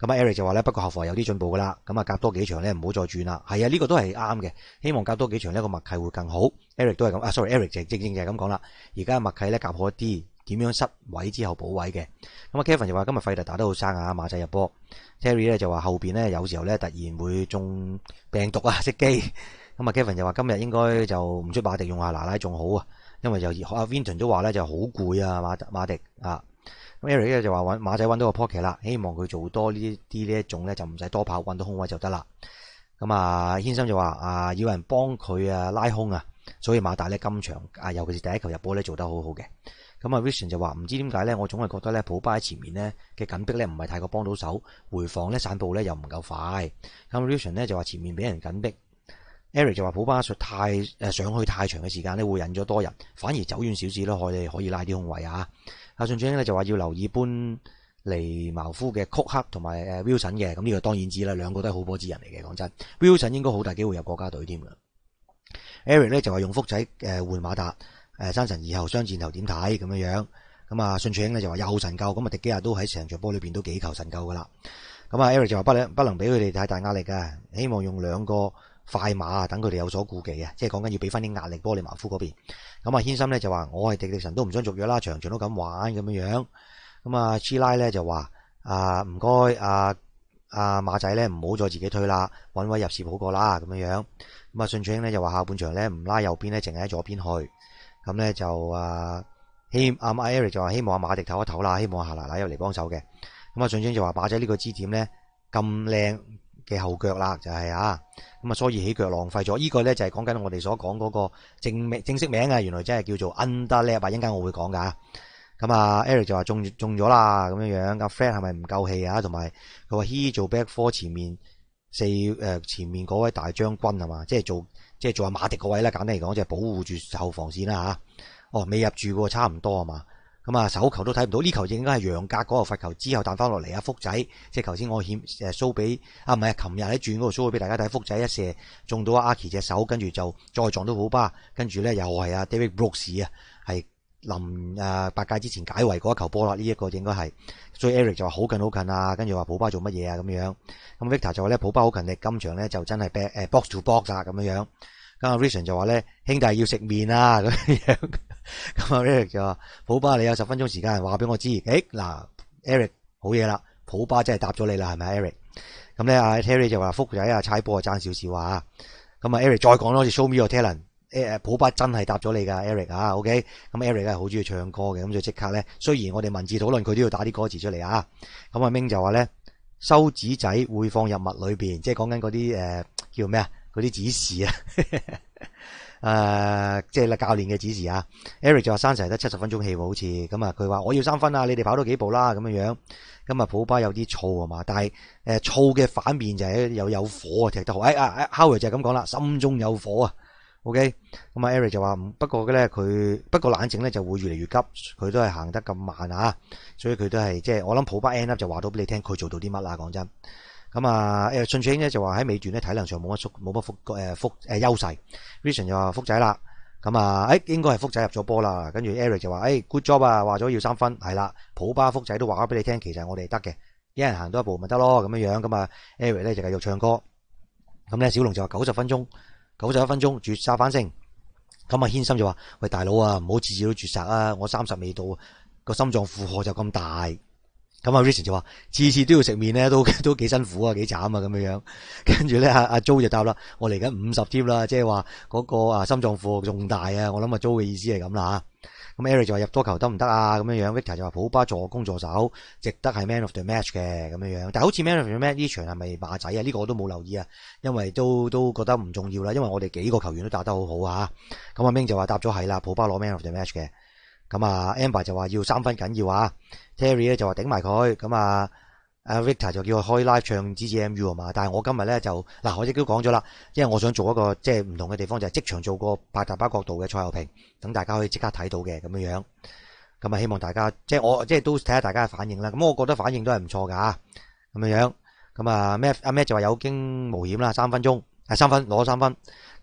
咁啊，Eric 就話咧，不過后防有啲進步噶啦，咁啊，夾多幾場咧，唔好再轉啦。係啊，呢個都係啱嘅。希望夾多幾場呢個默契會更好。Eric 都係咁啊，sorry，Eric 就正正就係咁講啦。而家默契咧夾好一啲，點樣失位之後补位嘅。咁啊，Kevin 就話今日費特打得好生啊，馬仔入波。Terry 咧就話後边咧有時候咧突然會中病毒啊，熄機。咁啊，Kevin 就話今日應該就唔出馬迪用下奶奶仲好啊，因為就阿 v i n t o n 都話咧就好攰啊，馬马迪啊。咁 Eric 咧就话揾马仔揾到个 p o c k e t 啦，希望佢做多呢啲呢一种咧就唔使多跑，揾到空位就得啦。咁啊，先生就话啊，要人帮佢啊拉空啊，所以马大咧今场啊，尤其是第一球入波咧做得好好嘅。咁啊，Vision 就话唔知点解咧，我总系觉得咧，普巴喺前面咧嘅紧逼咧唔系太过帮到手，回防咧散步咧又唔够快。咁 Vision 咧就话前面俾人紧逼，Eric 就话普巴术太诶上去太长嘅时间咧会引咗多人，反而走远少少咧，我哋可以拉啲空位啊。阿順柱英咧就話要留意搬嚟茅夫嘅曲克同埋 Wilson 嘅，咁呢個當然知啦，兩個都係好波之人嚟嘅，講真。Wilson 應該好大機會入國家隊添㗎。Eric 咧就話用福仔诶換馬達诶，山神二后双箭頭點睇咁樣樣？咁啊，順柱英咧就話有神救，咁啊迪基亚都喺成場波裏边都幾球神救㗎啦。咁啊 Eric 就話不能不能俾佢哋太大壓力㗎，希望用兩個快馬等佢哋有所顧忌啊，即係講緊要俾翻啲壓力波你茅夫嗰邊。咁啊，谦心咧就话我系迪迪神都唔想续约啦，场场都咁玩咁样样。咁啊朱拉咧就话啊，唔该啊啊马仔咧唔好再自己推啦，揾位入市好过啦咁样样。咁啊，信传英咧就话下半场咧唔拉右边咧，净系喺左边去咁咧就啊希阿阿 Eric 就话希望阿马迪唞一唞啦，希望阿夏奶奶入嚟帮手嘅。咁啊，顺传就话马仔呢个支点咧咁靓。嘅后脚啦，就系啊咁啊，所以起脚浪费咗呢个咧，就系讲紧我哋所讲嗰个正正式名啊。原来真系叫做 underlap，一阵间我会讲噶。咁啊，Eric 就话中中咗啦，咁样样个 friend 系咪唔够气啊？同埋佢话 he 做 back four 前面四诶，前面嗰位大将军系嘛，即系做即系做阿马迪嗰位啦。简单嚟讲，就系保护住后防线啦吓。哦，未入住噶，差唔多啊嘛。咁啊，手球都睇唔到，呢球应该系杨格嗰个发球之后弹翻落嚟啊！福仔即系头先我欠诶输俾啊，唔系啊，琴日喺转嗰度蘇比俾大家，睇，福仔一射中到阿阿奇只手，跟住就再撞到普巴，跟住咧又系阿 David Brooks 啊，系临诶八界之前解围嗰一球波啦，呢一个应该系，所以 Eric 就话好近好近啊，跟住话普巴做乜嘢啊咁样，咁 Victor 就话咧普巴好勤力，今场咧就真系 box to box 啦咁样样。咁啊，Richard 就话咧，兄弟要食面啊咁样。咁啊，Eric 就话，普巴你有十分钟时间，话俾我知。诶，嗱，Eric 好嘢啦，普巴真系答咗你啦，系咪 Eric？咁咧阿 t e r r y 就话，福仔啊，踩波啊，争少少啊。咁啊，Eric 再讲多就 Show me 个 talent。诶普巴真系答咗你噶，Eric 啊，OK。咁 Eric 咧好中意唱歌嘅，咁就即刻咧。虽然我哋文字讨论，佢都要打啲歌词出嚟啊。咁啊，Ming 就话咧，收纸仔会放入物里边，即系讲紧嗰啲诶叫咩啊？嗰啲指示啊，誒，即係咧教練嘅指示啊。Eric 就話生成得七十分鐘氣喎，好似咁啊。佢話我要三分啊，你哋跑多幾步啦咁樣樣。咁啊，普巴有啲燥啊嘛，但係誒燥嘅反面就係有有火啊踢得好。誒啊啊 h o w r e 就咁講啦，心中有火啊。OK，咁啊，Eric 就話唔不過嘅咧，佢不過冷靜咧就會越嚟越急，佢都係行得咁慢啊，所以佢都係即係我諗普巴 end up 就話到俾你聽，佢做到啲乜啦，講真。咁啊，誒順傳英咧就話喺尾段咧體能上冇乜縮冇乜復誒復誒優勢。Rishon 又話福仔啦，咁啊誒應該係福仔入咗波啦。跟住 Eric 就話誒 good job 啊，話咗要三分係啦。普巴福仔都話咗俾你聽，其實我哋得嘅，一人行多一步咪得咯咁樣樣咁啊。Eric 咧就繼續唱歌。咁咧小龍就話九十分鐘，九十一分鐘絕殺翻勝。咁啊軒心就話：喂大佬啊，唔好次次都絕殺啊！我三十未到，個心臟負荷就咁大。咁啊 r i c h i 就話：次次都要食面咧，都 都幾辛苦啊，幾慘啊，咁樣样。跟住咧，阿阿 Jo 就答啦：我嚟緊五十添啦，即係話嗰個啊心臟負荷大啊！我諗阿 Jo 嘅意思係咁啦吓。咁 Eric 就話入多球得唔得啊？咁樣样 v i c t o r 就話普巴助攻助手值得係 Man of the Match 嘅咁樣樣。但系好似 Man of the Match 呢場係咪馬仔啊？呢個我都冇留意啊，因為都都覺得唔重要啦。因為我哋幾個球員都打得好好啊。咁阿 m i n g 就話答咗係啦，普巴攞 Man of the Match 嘅。咁啊，Amber 就話要三分緊要啊。Terry 咧就話頂埋佢。咁啊，阿 Victor 就叫佢开 live 唱 G G M U 啊嘛。但係我今日咧就嗱，我亦都講咗啦，因为我想做一個即係唔同嘅地方，就係即場做個八大巴角度嘅賽後評，等大家可以即刻睇到嘅咁樣樣。咁啊，希望大家即係我即係都睇下大家嘅反應啦。咁我覺得反應都係唔錯㗎，咁樣樣咁啊。咩阿咩就話有驚無險啦，三分鐘三分攞咗三分。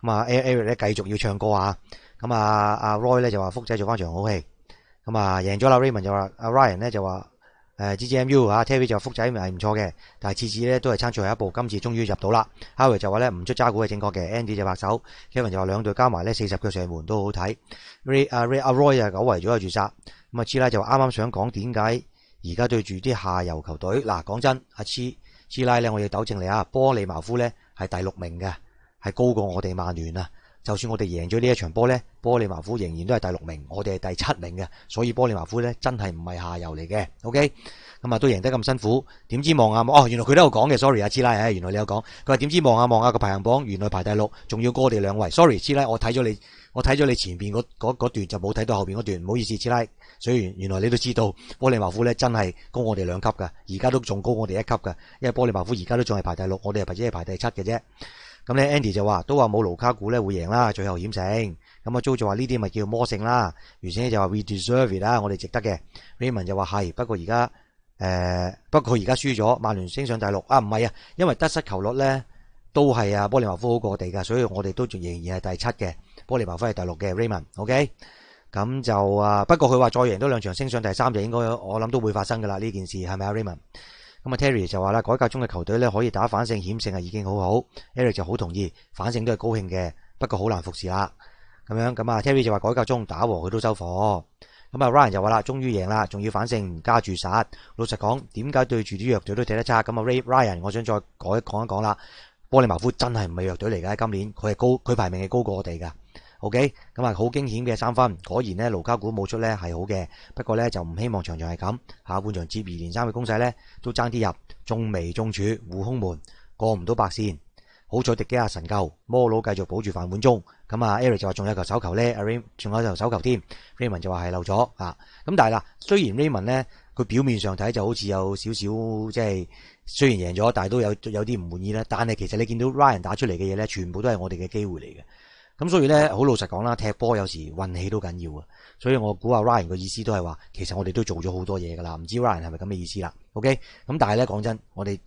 咁啊 ,Eric 咧繼續要唱歌啊。咁啊，阿 Roy 咧就話福仔做翻場好戲。咁啊，贏咗啦！Raymond 就話，阿 Ryan 咧就話，诶 GGMU 啊，Terry 就复福仔係唔錯嘅，但係次次咧都係參賽后一步，今次終於入到啦。Harry 就話咧，唔出揸股係正確嘅。Andy 就白手 k v i n 就話兩隊加埋咧四十腳射門都好睇。Ray 阿 Ray 阿 Roy 啊，久為咗去住宅。咁啊 c h 就啱啱想講點解而家對住啲下游球隊嗱，講真，阿 Ch 拉咧，我要糾正你啊，波利茅夫咧係第六名嘅，係高過我哋曼联啊！就算我哋赢咗呢一场波咧，玻利华夫仍然都系第六名，我哋系第七名嘅，所以玻利华夫咧真系唔系下游嚟嘅。OK，咁啊都赢得咁辛苦，点知望下哦，原来佢都有讲嘅。Sorry，阿芝拉原来你有讲。佢话点知望下望下个排行榜，原来排第六，仲要高我哋两位。s o r r y 芝拉我睇咗你，我睇咗你前边嗰嗰段就冇睇到后边嗰段，唔好意思芝拉所以原来你都知道玻利华夫咧真系高我哋两级㗎而家都仲高我哋一级㗎因为玻利华夫而家都仲系排第六，我哋系只系排第七嘅啫。咁咧 Andy 就話都話冇盧卡股咧會贏啦，最後险勝。咁啊 j o 就話呢啲咪叫魔性啦。原先就話 We deserve it 啦，我哋值得嘅。Raymond 就話係，不過而家诶，不過而家輸咗，曼聯升上第六啊，唔係啊，因為得失球率咧都係啊波利馬夫好過我哋噶，所以我哋都仍然係第七嘅。波利馬夫係第六嘅 Raymond，OK。咁就啊不過佢話再贏多兩場升上第三就應該我諗都會發生噶啦呢件事係咪啊 Raymond？咁啊，Terry 就话啦，改革中嘅球队咧可以打反胜险胜啊，已经好好。Eric 就好同意，反胜都系高兴嘅，不过好难服侍啦。咁样咁啊，Terry 就话改革中打和佢都收火。咁啊，Ryan 就话啦，终于赢啦，仲要反胜加住杀。老实讲，点解对住啲弱队都踢得差？咁啊 r a y Ryan，我想再改讲一讲啦。波利茅夫真系唔系弱队嚟嘅，今年佢系高，佢排名系高过我哋噶。O.K. 咁啊，好驚險嘅三分，果然咧，盧卡股冇出咧係好嘅。不過咧就唔希望场场係咁，下半場接二連三嘅攻勢咧都爭啲入，中眉中柱護空門過唔到白線。好彩迪基亚神救摩佬，繼續保住飯碗中。咁啊，Eric 就話仲有球手球咧，Ray 仲有球手球添。Raymond 就話係漏咗啊。咁但係啦，雖然 Raymond 咧佢表面上睇就好似有少少即係雖然贏咗，但係都有有啲唔滿意啦。但係其實你見到 Ryan 打出嚟嘅嘢咧，全部都係我哋嘅機會嚟嘅。咁所以咧，好老實講啦，踢波有時運氣都緊要啊。所以我估阿 Ryan 嘅意思都係話，其實我哋都做咗好多嘢噶啦，唔知 Ryan 系咪咁嘅意思啦？OK，咁但係咧講真，我哋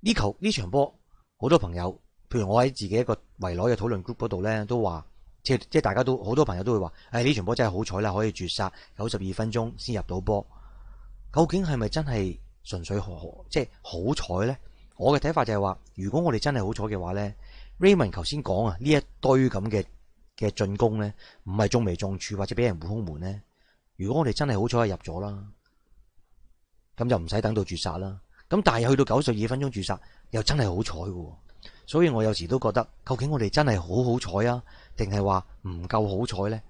呢球呢場波好多朋友，譬如我喺自己一個圍內嘅討論 group 嗰度咧，都話即即大家都好多朋友都會話，誒呢場波真係好彩啦，可以絕殺九十二分鐘先入到波。究竟係咪真係純粹即係好彩咧？我嘅睇法就係話，如果我哋真係好彩嘅話咧。Raymond，头先讲啊，呢一堆咁嘅嘅进攻咧，唔系中眉中柱或者俾人护空门咧。如果我哋真系好彩入咗啦，咁就唔使等到绝杀啦。咁但系去到九十二分钟绝杀又真系好彩噶，所以我有时都觉得究竟我哋真系好好彩啊，定系话唔够好彩咧，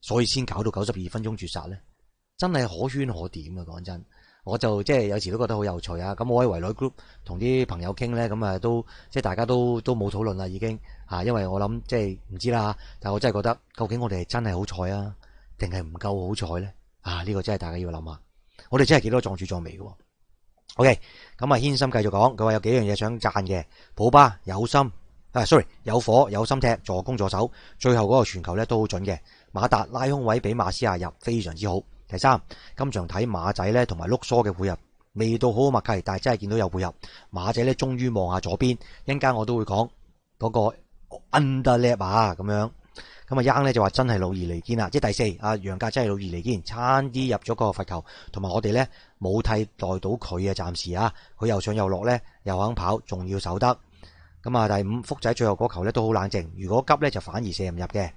所以先搞到九十二分钟绝杀咧，真系可圈可点啊！讲真。我就即係有時都覺得好有才啊！咁我喺圍內 group 同啲朋友傾咧，咁啊都即係大家都都冇討論啦已經嚇，因為我諗即係唔知啦但我真係覺得究竟我哋真係好彩啊，定係唔夠好彩咧？啊呢個真係大家要諗啊！我哋真係幾多壯主壯美嘅喎。OK，咁啊牽心繼續講，佢話有幾樣嘢想讚嘅，普巴有心啊，sorry 有火有心踢助攻助手，最後嗰個全球咧都好準嘅，馬達拉空位俾馬斯亞入，非常之好。第三，今场睇马仔咧同埋碌梭嘅配合，未到好好默契，但系真系见到有配合。马仔咧终于望下左边，一阵间我都会讲嗰个 underlap 啊咁样。咁啊 h n g 咧就话真系老二离坚啦，即系第四，阿杨家真系老二离坚，差啲入咗个罚球，同埋我哋咧冇替代到佢啊，暂时啊，佢又上又落咧，又肯跑，仲要守得。咁啊，第五福仔最后嗰球咧都好冷静，如果急咧就反而射唔入嘅。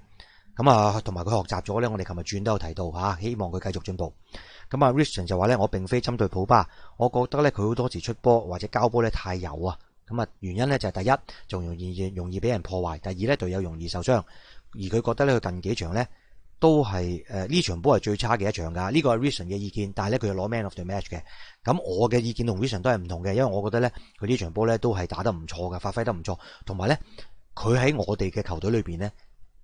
咁啊，同埋佢學習咗咧，我哋琴日轉都有提到嚇，希望佢繼續進步。咁啊，Richard 就話咧，我並非針對普巴，我覺得咧佢好多時出波或者交波咧太油啊。咁啊，原因咧就係第一，仲容易容易俾人破壞；第二咧，隊友容易受傷。而佢覺得咧，佢近幾場咧都係誒呢場波係最差嘅一場㗎。呢個係 Richard 嘅意見，但係咧佢又攞 Man of the Match 嘅。咁我嘅意見同 Richard 都係唔同嘅，因為我覺得咧佢呢場波咧都係打得唔錯嘅，發揮得唔錯，同埋咧佢喺我哋嘅球隊裏邊咧。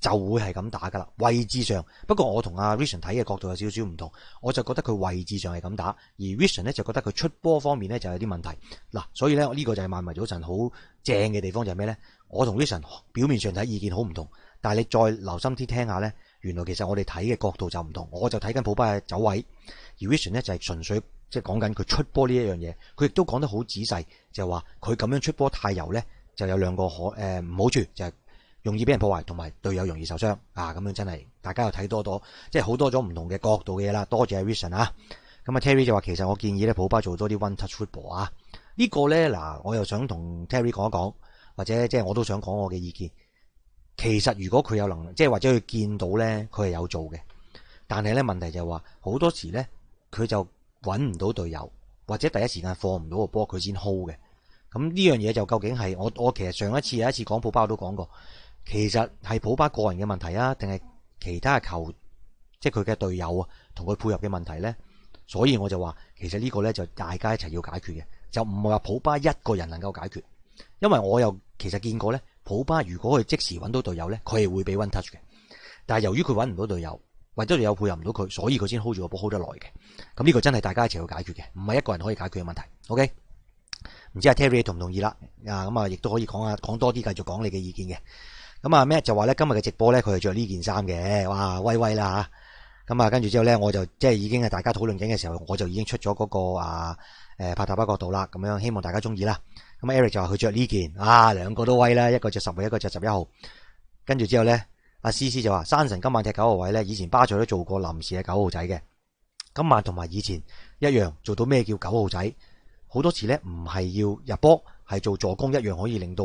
就会系咁打噶啦，位置上不过我同阿 Richon 睇嘅角度有少少唔同，我就觉得佢位置上系咁打，而 Richon 咧就觉得佢出波方面咧就有啲问题。嗱，所以咧呢个就系漫迷早晨好正嘅地方就系咩咧？我同 Richon 表面上睇意见好唔同，但系你再留心啲听下咧，原来其实我哋睇嘅角度就唔同。我就睇紧普巴嘅走位，而 Richon 咧就系纯粹即系讲紧佢出波呢一样嘢，佢亦都讲得好仔细，就系话佢咁样出波太油咧，就有两个可诶唔好处就系。容易俾人破壞，同埋隊友容易受傷啊！咁樣真係大家又睇多咗，即係好多種唔同嘅角度嘅嘢啦。多謝阿 Richon 啊，咁啊 Terry 就話其實我建議咧，普巴做多啲 One Touch Football 啊。呢個咧嗱，我又想同 Terry 講一講，或者即係我都想講我嘅意見。其實如果佢有能力，即係或者佢見到咧，佢係有做嘅。但係咧問題就係話好多時咧，佢就揾唔到隊友，或者第一時間放唔到個波，佢先 hold 嘅。咁呢樣嘢就究竟係我我其實上一次有一次講普巴都講過。其实系普巴个人嘅问题啊，定系其他球，即系佢嘅队友啊，同佢配合嘅问题咧。所以我就话，其实呢个咧就大家一齐要解决嘅，就唔系话普巴一个人能够解决。因为我又其实见过咧，普巴如果佢即时揾到队友咧，佢系会俾 one touch 嘅。但系由于佢揾唔到队友，或者队友配合唔到佢，所以佢先 hold 住个波 hold 得耐嘅。咁呢个真系大家一齐要解决嘅，唔系一个人可以解决嘅问题。OK，唔知阿 t e r r y 同唔同意啦？啊，咁啊，亦都可以讲下，讲多啲，继续讲你嘅意见嘅。咁啊，Matt 就話咧，今日嘅直播咧，佢係着呢件衫嘅，哇，威威啦咁啊，跟住之後咧，我就即係已經係大家討論緊嘅時候，我就已經出咗嗰個啊，誒拍打巴角度啦，咁樣希望大家中意啦。咁 Eric 就話佢着呢件，啊，兩個都威啦，一個着十號，一個着十一號。跟住之後咧，阿 C C 就話，山神今晚踢九號位咧，以前巴塞都做過臨時嘅九號仔嘅，今晚同埋以前一樣做到咩叫九號仔？好多次咧唔係要入波，係做助攻一樣可以令到。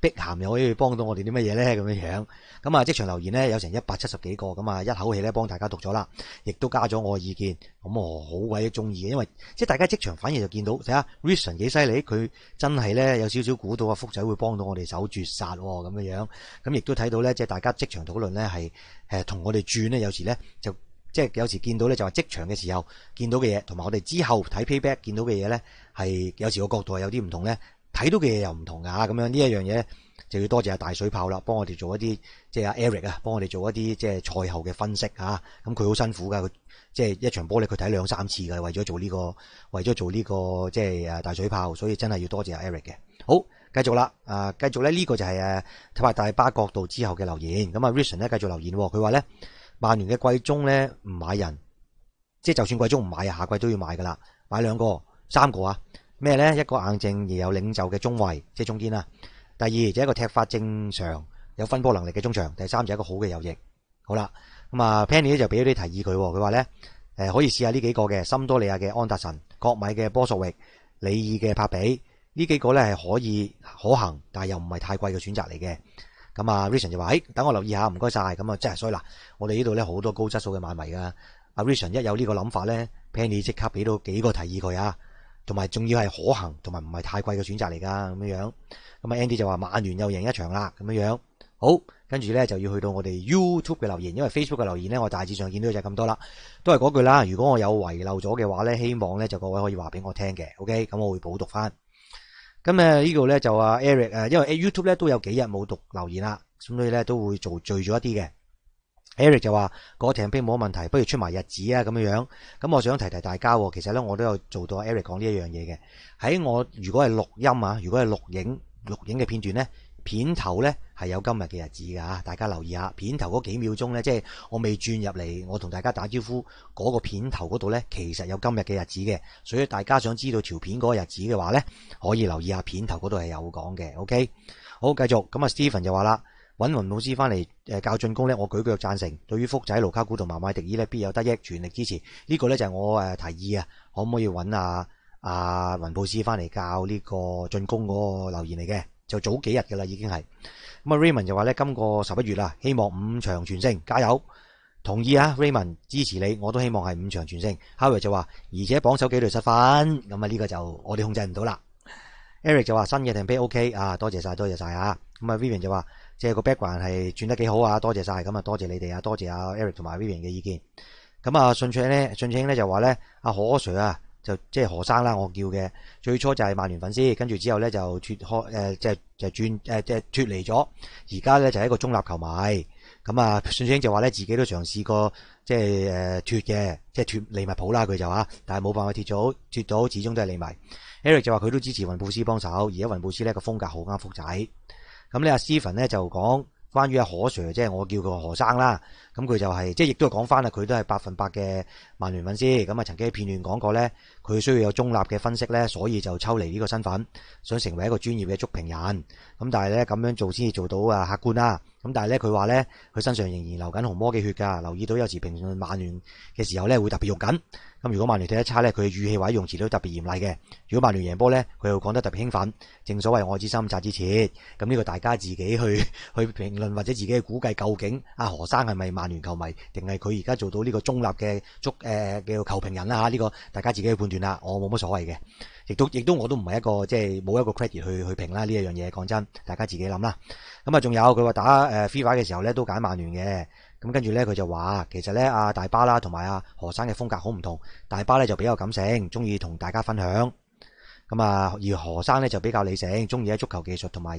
碧咸又可以幫到我哋啲乜嘢咧？咁樣樣咁啊！即場留言咧有成一百七十幾個咁啊，一口氣咧幫大家讀咗啦，亦都加咗我嘅意見。我好鬼中意嘅，因為即大家即場反而就見到睇下 Richon 幾犀利，佢真係咧有少少估到啊！福仔會幫到我哋守住殺咁样。樣。咁亦都睇到咧，即大家即場討論咧係同我哋轉咧，有時咧就即係有時見到咧就話即場嘅時候見到嘅嘢，同埋我哋之後睇 Payback 見到嘅嘢咧係有時個角度係有啲唔同咧。睇到嘅嘢又唔同㗎。咁樣呢一樣嘢就要多謝阿大水炮啦，幫我哋做一啲即係阿 Eric 啊，幫我哋做一啲即係賽後嘅分析嚇。咁佢好辛苦噶，即係一場波咧佢睇兩三次㗎為咗做呢個為咗做呢個即係大水炮所以真係要多謝阿 Eric 嘅好。繼續啦啊，繼續咧呢個就係睇埋大巴角度之後嘅留言咁啊。Rishon 咧繼續留言，佢話咧曼聯嘅季中咧唔買人，即係就算季中唔買啊，下季都要買噶啦，買兩個三個啊。咩咧？一个硬正而有领袖嘅中卫，即系中坚啦。第二就一个踢法正常、有分波能力嘅中场。第三就一个好嘅右翼。好啦，咁啊，Penny 就俾啲提议佢。佢话咧，诶可以试下呢几个嘅，森多利亚嘅安达臣、国米嘅波索域、里尔嘅帕比，呢几个咧系可以可行，但系又唔系太贵嘅选择嚟嘅。咁啊 r i c h r d 就话：，诶，等我留意下，唔该晒。咁啊，即系以啦。我哋呢度咧好多高质素嘅买迷啊。阿 r i c h r d 一有呢个谂法咧，Penny 即刻俾到几个提议佢啊。同埋仲要系可行，同埋唔系太贵嘅選擇嚟噶咁樣样。咁啊 Andy 就話馬完又贏一場啦咁樣样。好跟住咧就要去到我哋 YouTube 嘅留言，因為 Facebook 嘅留言咧我大致上見到就咁多啦，都係嗰句啦。如果我有遺漏咗嘅話咧，希望咧就各位可以話俾我聽嘅。OK，咁我會補讀翻。咁誒呢度咧就阿 Eric 啊，因為 YouTube 咧都有幾日冇讀留言啦，所以咧都會做聚咗一啲嘅。Eric 就話個訂片冇問題，不如出埋日子啊咁樣樣。咁我想提提大家喎，其實咧我都有做到 Eric 講呢一樣嘢嘅。喺我如果係錄音啊，如果係錄影錄影嘅片段咧，片頭咧係有今日嘅日子噶，大家留意下。片頭嗰幾秒鐘咧，即係我未轉入嚟，我同大家打招呼嗰個片頭嗰度咧，其實有今日嘅日子嘅。所以大家想知道條片嗰個日子嘅話咧，可以留意下片頭嗰度係有講嘅。OK，好繼續咁啊，Steven 就話啦。揾雲老師翻嚟教進攻咧，我舉腳贊成。對於福仔、盧卡古同埋馬迪爾咧，必有得益，全力支持呢個咧就係我提議啊！可唔可以揾阿阿雲老師翻嚟教呢個進攻嗰個留言嚟嘅？就早幾日噶啦，已經係咁啊！Raymond 就話咧，今個十一月啦，希望五場全勝，加油！同意啊，Raymond 支持你，我都希望係五場全勝。Harry 就話，而且榜首幾隊失分咁啊，呢個就我哋控制唔到啦。Eric 就話新嘅停啤 OK 啊，多謝晒多謝晒嚇咁啊！Raymond 就話。即係個 background 係轉得幾好啊！多謝晒，咁啊多謝你哋啊，多謝阿 Eric 同埋 Vivian 嘅意見。咁啊，順昌咧，順昌咧就話咧，阿何 Sir 啊，就即係何生啦，我叫嘅。最初就係曼聯粉絲，跟住之後咧就脱開誒，即係就轉誒，即係脱離咗。而家咧就係一個中立球迷。咁啊，順昌就話咧，自己都嘗試過即係誒脱嘅，即係脱利物浦啦，佢就嚇，但係冇辦法脱到，脱到始終都係利迷。Eric 就話佢都支持雲布斯幫手，而家雲布斯咧個風格好啱福仔。咁呢阿 s t e e n 咧就讲关于阿何 Sir，即系我叫佢何生啦。咁佢就係，即係亦都係講翻啦，佢都係百分百嘅曼聯粉絲。咁啊，曾經喺片段講過呢佢需要有中立嘅分析呢所以就抽離呢個身份，想成為一個專業嘅足評人。咁但係呢咁樣做先至做到啊客觀啦。咁但係呢佢話呢佢身上仍然流緊紅魔嘅血㗎。留意到有時評論曼聯嘅時候呢會特別用緊。咁如果曼聯踢得差呢佢語氣或者用詞都特別嚴厲嘅；如果曼聯贏波呢佢又講得特別興奮。正所謂愛之深，責之切。咁呢個大家自己去去評論或者自己去估計，究竟阿何生係咪曼？曼联球迷，定系佢而家做到呢个中立嘅足诶嘅球评人啦吓，呢个大家自己去判断啦。我冇乜所谓嘅，亦都亦都我都唔系一个即系冇一个 credit 去去评啦。呢一样嘢讲真，大家自己谂啦。咁啊，仲有佢话打诶 free 嘅时候咧，都拣曼联嘅。咁跟住咧，佢就话其实咧阿大巴啦，同埋阿何生嘅风格好唔同。大巴咧就比较感性，中意同大家分享。咁啊，而何生咧就比较理性，中意喺足球技术同埋。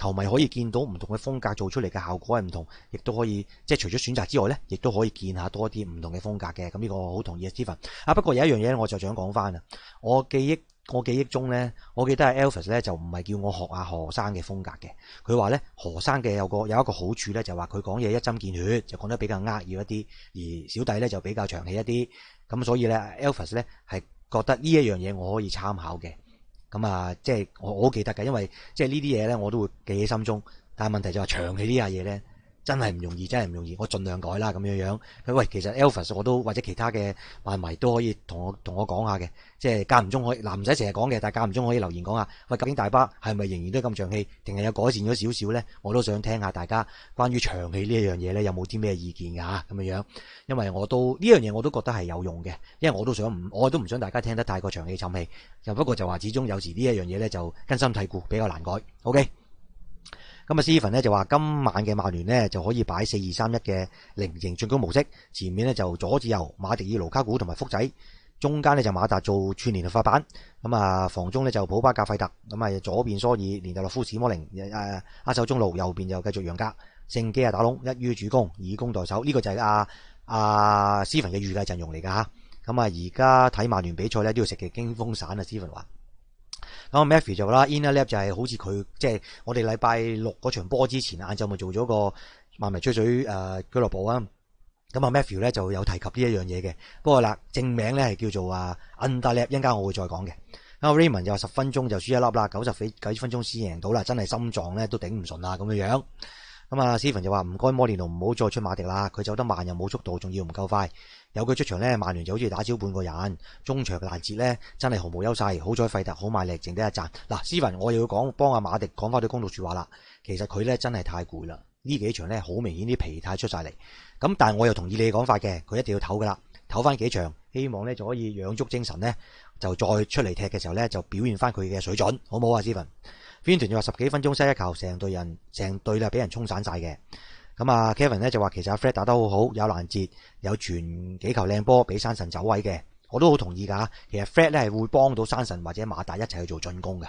球迷可以見到唔同嘅風格做出嚟嘅效果係唔同，亦都可以即係除咗選擇之外咧，亦都可以見下多啲唔同嘅風格嘅。咁呢個好同意啊 s t e v e n 啊不過有一樣嘢咧，我就想講翻啊。我記憶我記憶中咧，我記得係 Elvis 咧就唔係叫我學下何生嘅風格嘅。佢話咧何生嘅有個有一個好處咧，就話佢講嘢一針見血，就講得比較扼要一啲，而小弟咧就比較長氣一啲。咁所以咧，Elvis 咧係覺得呢一樣嘢我可以參考嘅。咁啊，即係我我好記得嘅，因為即係呢啲嘢咧，我都會記喺心中。但係問題就係長期呢下嘢咧。真系唔容易，真系唔容易。我盡量改啦，咁樣樣。喂，其實 Elvis 我都或者其他嘅漫迷都可以同我同我講下嘅，即系間唔中可以，唔使成日講嘅。但係間唔中可以留言講下。喂，究竟大巴係咪仍然都咁長氣，定係有改善咗少少呢我都想聽下大家關於長氣呢一樣嘢呢有冇啲咩意見㗎咁樣樣，因為我都呢樣嘢我都覺得係有用嘅，因為我都想唔，我都唔想大家聽得太過長氣沉氣。不過就話，始終有時呢一樣嘢呢就根深蒂固，比較難改。OK。咁啊，Steven 咧就话今晚嘅曼联呢就可以摆四二三一嘅菱形进攻模式，前面咧就左至右，马迪尔、卢卡古同埋福仔，中间咧就马达做串联嘅发板，咁啊，防中咧就普巴、格费特，咁啊，左边苏尔连就洛夫史摩宁，诶，阿守中路，右边就继续杨格，圣基啊打窿，一于主攻，以攻代守，呢个就系阿阿 Steven 嘅预计阵容嚟噶吓。咁啊，而家睇曼联比赛咧，都要食嘅惊风散啊，Steven 话。咁 m a t t h e w 就話啦，inner lap 就係好似佢即係我哋禮拜六嗰場波之前晏晝咪做咗個萬迷吹水誒俱樂部啊。咁啊，Matthew 咧就有提及呢一樣嘢嘅。不過啦，正名咧係叫做啊 under lap，一間我會再講嘅。咁 r a y m o n d 又話十分鐘就輸一粒啦，九十幾分鐘先贏到啦，真係心臟咧都頂唔順啦咁樣樣。咁啊 s t e v e n 就話唔該摩連奴唔好再出馬迪啦，佢走得慢又冇速度，仲要唔夠快。有佢出场咧，曼联就好似打少半个人，中场拦截咧真系毫无优势。好彩费特好卖力，剩低一赞。嗱，斯文，我又要讲帮阿马迪讲翻啲公道说话啦。其实佢咧真系太攰啦，呢几场咧好明显啲疲态出晒嚟。咁，但系我又同意你嘅讲法嘅，佢一定要唞噶啦，唞翻几场，希望咧就可以养足精神咧，就再出嚟踢嘅时候咧就表现翻佢嘅水准，好唔好啊？斯文，飞鹰团又话十几分钟西一球，成队人成队啦，俾人冲散晒嘅。咁啊，Kevin 咧就話其實阿 Fred 打得好好，有拦截，有传幾球靚波俾山神走位嘅，我都好同意㗎。其實 Fred 咧係會幫到山神或者馬达一齊去做進攻嘅。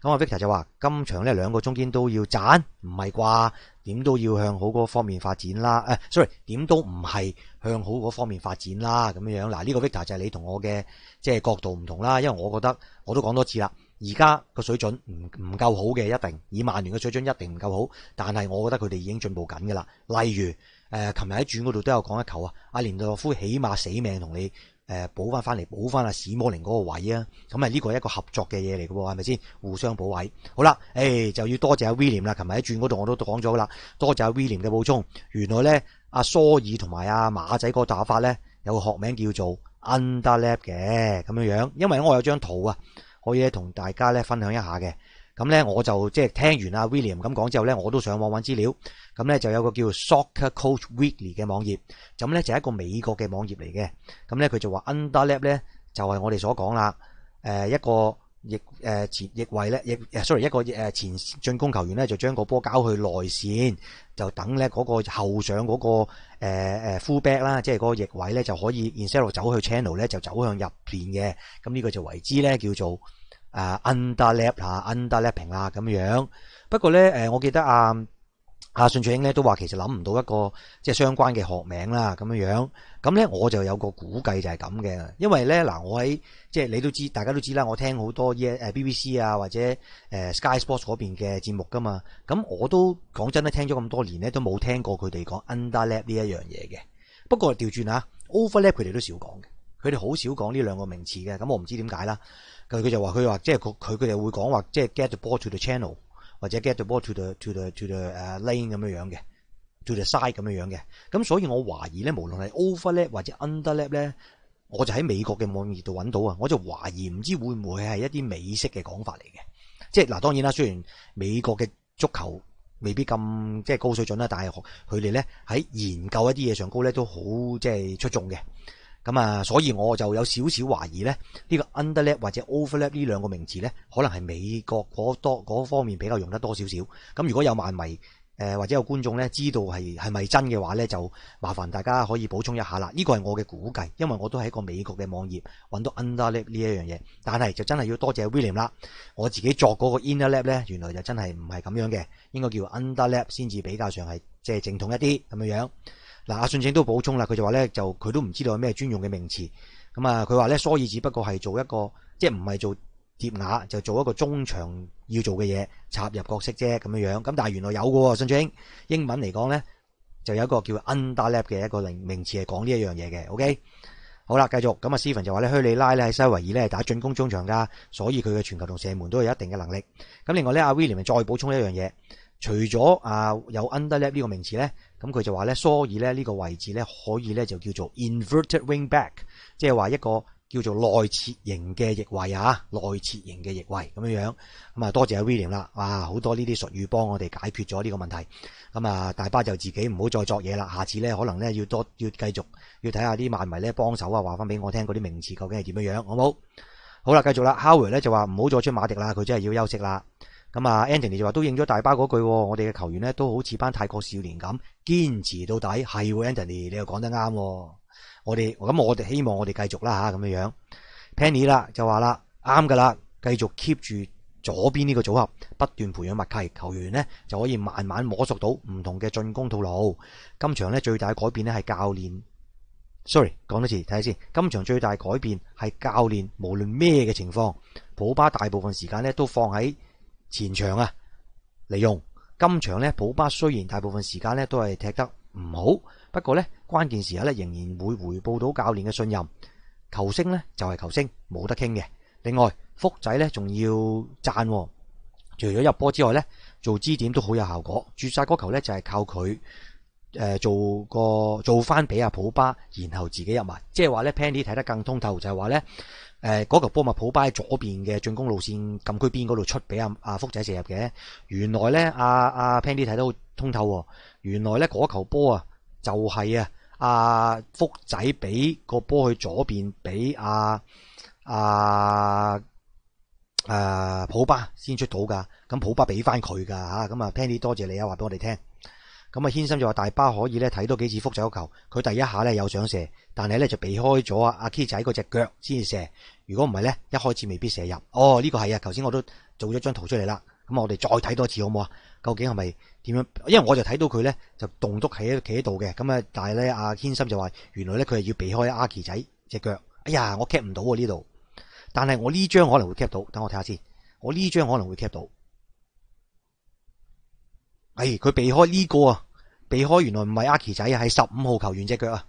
咁啊，Victor 就話今場咧兩個中間都要賺，唔係啩？點都要向好嗰方面發展啦。誒，sorry，點都唔係向好嗰方面發展啦。咁樣样嗱，呢個 Victor 就係你同我嘅即係角度唔同啦。因為我覺得我都講多次啦。而家個水準唔唔夠好嘅，一定以曼聯嘅水準一定唔夠好。但係我覺得佢哋已經進步緊嘅啦。例如，誒，琴日喺轉嗰度都有講一球啊。阿連諾夫起碼死命同你誒補翻翻嚟，補翻阿史摩寧嗰個位啊。咁啊，呢個一個合作嘅嘢嚟嘅喎，係咪先互相補位？好啦，誒就要多謝阿威廉啦。琴日喺轉嗰度我都講咗啦，多謝阿威廉嘅補充。原來咧，阿蘇爾同埋阿馬仔個打法咧，有個學名叫做 underlap 嘅咁樣樣。因為我有張圖啊。可以咧同大家咧分享一下嘅，咁咧我就即系听完阿 William 咁讲之后咧，我都上网搵資料，咁咧就有個叫 Soccer Coach Weekly 嘅網頁，咁咧就係一個美國嘅網頁嚟嘅，咁咧佢就話 underlap 咧就係我哋所講啦，誒一個亦誒前亦位咧亦 sorry 一個誒前進攻球員咧就將個波交去內線，就等咧嗰個後上嗰個。誒誒 f u l l b a c k 啦，即係嗰個液位咧就可以 insert 走去 channel 咧，就走向入邊嘅，咁呢個就為之咧叫做啊 underlap 嚇 underlapping 啦咁樣。不過咧誒，我記得啊。阿信翠英咧都話其實諗唔到一個即係相關嘅學名啦，咁樣样。咁咧我就有個估計就係咁嘅，因為咧嗱，我喺即係你都知，大家都知啦，我聽好多啲 BBC 啊或者诶 Sky Sports 嗰邊嘅節目噶嘛，咁我都講真咧，聽咗咁多年咧都冇聽過佢哋講 underlap 呢一樣嘢嘅。不過調轉啊，overlap 佢哋都少講嘅，佢哋好少講呢兩個名詞嘅。咁我唔知點解啦。佢佢就話佢話即係佢佢佢哋會講話即係 get to b o t o the channel。或者 get the ball to the to the to the lane 咁樣樣嘅，to the side 咁樣樣嘅，咁所以我懷疑咧，無論係 overlap 或者 underlap 咧，我就喺美國嘅網頁度揾到啊，我就懷疑唔知會唔會係一啲美式嘅講法嚟嘅，即係嗱當然啦，雖然美國嘅足球未必咁即係高水準啦，但係佢哋咧喺研究一啲嘢上高咧都好即係出眾嘅。咁啊，所以我就有少少懷疑咧，呢個 underlap 或者 overlap 呢兩個名字咧，可能係美國嗰多嗰方面比較用得多少少。咁如果有範迷誒或者有觀眾咧知道係系咪真嘅話咧，就麻煩大家可以補充一下啦。呢個係我嘅估計，因為我都喺個美國嘅網頁揾到 underlap 呢一樣嘢，但係就真係要多謝 William 啦。我自己作嗰個 innerlap 咧，原來就真係唔係咁樣嘅，應該叫 underlap 先至比較上係即系正統一啲咁样樣。嗱，阿信正都補充啦，佢就話咧，就佢都唔知道咩專用嘅名詞，咁啊，佢話咧，所以只不過係做一個，即係唔係做疊瓦，就做一個中場要做嘅嘢，插入角色啫咁樣樣。咁但係原來有嘅喎，信正英文嚟講咧，就有一個叫 underlap 嘅一個名名詞係講呢一樣嘢嘅。OK，好啦，繼續咁啊，Stephen 就話咧，虛里拉咧喺西維爾咧打進攻中場噶，所以佢嘅傳球同射門都有一定嘅能力。咁另外咧，阿 William 再補充一樣嘢。除咗啊有 underlap 呢個名詞咧，咁佢就話咧，所以咧呢個位置咧可以咧就叫做 inverted wingback，即係話一個叫做內切型嘅翼位啊，內切型嘅翼位咁樣樣。咁啊，多謝阿 William 啦，哇，好多呢啲術語幫我哋解決咗呢個問題。咁啊，大巴就自己唔好再作嘢啦，下次咧可能咧要多要繼續要睇下啲漫迷咧幫手啊，話翻俾我聽嗰啲名詞究竟係點樣樣，好冇？好啦，繼續啦 h o w d 咧就話唔好再出馬迪啦，佢真係要休息啦。咁啊，Anthony 就话都应咗大巴嗰句，我哋嘅球员咧都好似班泰国少年咁坚持到底，系 Anthony，你又讲得啱。我哋咁，我哋希望我哋继续啦吓咁样样。Penny 啦就话啦啱噶啦，继续 keep 住左边呢个组合，不断培养默契，球员咧，就可以慢慢摸索到唔同嘅进攻套路。今场咧最大改变咧系教练，sorry 讲多次睇下先。今场最大改变系教练，无论咩嘅情况，普巴大部分时间咧都放喺。前场啊，利用今场咧，普巴虽然大部分时间咧都系踢得唔好，不过咧关键时候咧仍然会回报到教练嘅信任。球星咧就系球星，冇得倾嘅。另外，福仔咧仲要赞，除咗入波之外咧，做支点都好有效果。绝杀嗰球咧就系靠佢诶做个做翻俾阿普巴，然后自己入埋。即系话咧 p a n n y 睇得更通透，就系话咧。誒嗰球波咪普巴喺左邊嘅進攻路線禁區邊嗰度出，俾阿阿福仔射入嘅。原來咧，阿阿 Pandy 睇到通透喎。原來咧，嗰球波啊，就係啊，阿福仔俾個波去左邊，俾阿阿誒普巴先出到噶。咁普巴俾翻佢噶嚇。咁啊，Pandy 多謝你啊，話俾我哋聽。咁啊，轩森就話大巴可以咧睇多幾次復走球，佢第一下咧有想射，但係咧就避開咗阿阿 k 仔嗰只腳先射。如果唔係咧，一開始未必射入。哦，呢個係啊，頭先我都做咗張圖出嚟啦。咁我哋再睇多次好唔好啊？究竟係咪点样？因為我就睇到佢咧就棟篤喺度企喺度嘅。咁啊，但係咧，阿轩森就話原來咧佢係要避開阿 k 仔只腳。哎呀，我 c a p 唔到啊呢度，但係我呢張可能會 c a p 到。等我睇下先，我呢張可能會 c a p 到。哎，佢避开呢个啊，避开原来唔系阿奇仔啊，仔，系十五号球员只脚啊，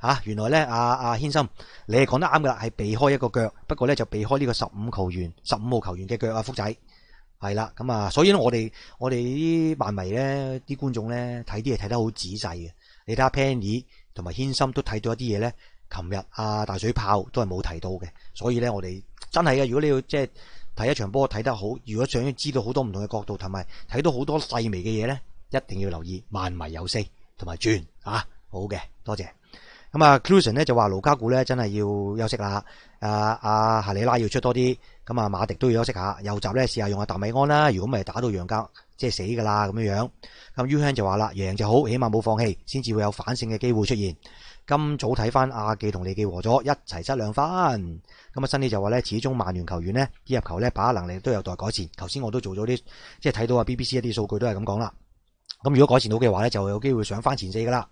吓，原来咧阿阿轩心，你系讲得啱噶啦，系避开一个脚，不过咧就避开呢个十五球员，十五号球员嘅脚啊，福仔，系啦，咁啊，所以咧我哋我哋啲漫迷咧，啲观众咧睇啲嘢睇得好仔细嘅，你睇下 Penny 同埋轩心都睇到一啲嘢咧，琴日阿大水炮都系冇提到嘅，所以咧我哋真系嘅，如果你要即系。睇一场波睇得好，如果想要知道好多唔同嘅角度同埋睇到好多细微嘅嘢咧，一定要留意万迷有四同埋转啊。好嘅，多谢咁啊。Clusion 咧就话卢卡古咧真系要休息啦。阿阿哈里拉要出多啲，咁啊马迪都要休息下。有集咧试下用阿达米安啦。如果唔系打到杨家即系死噶啦咁样样。咁 U 康就话啦，赢就好，起码冇放弃，先至会有反胜嘅机会出现。今早睇翻阿记同李记和咗一齐失两分，咁啊新呢就话咧始终曼联球员呢入球咧把握能力都有待改善。头先我都做咗啲，即系睇到啊 BBC 一啲数据都系咁讲啦。咁如果改善到嘅话咧，就有机会上翻前四噶啦。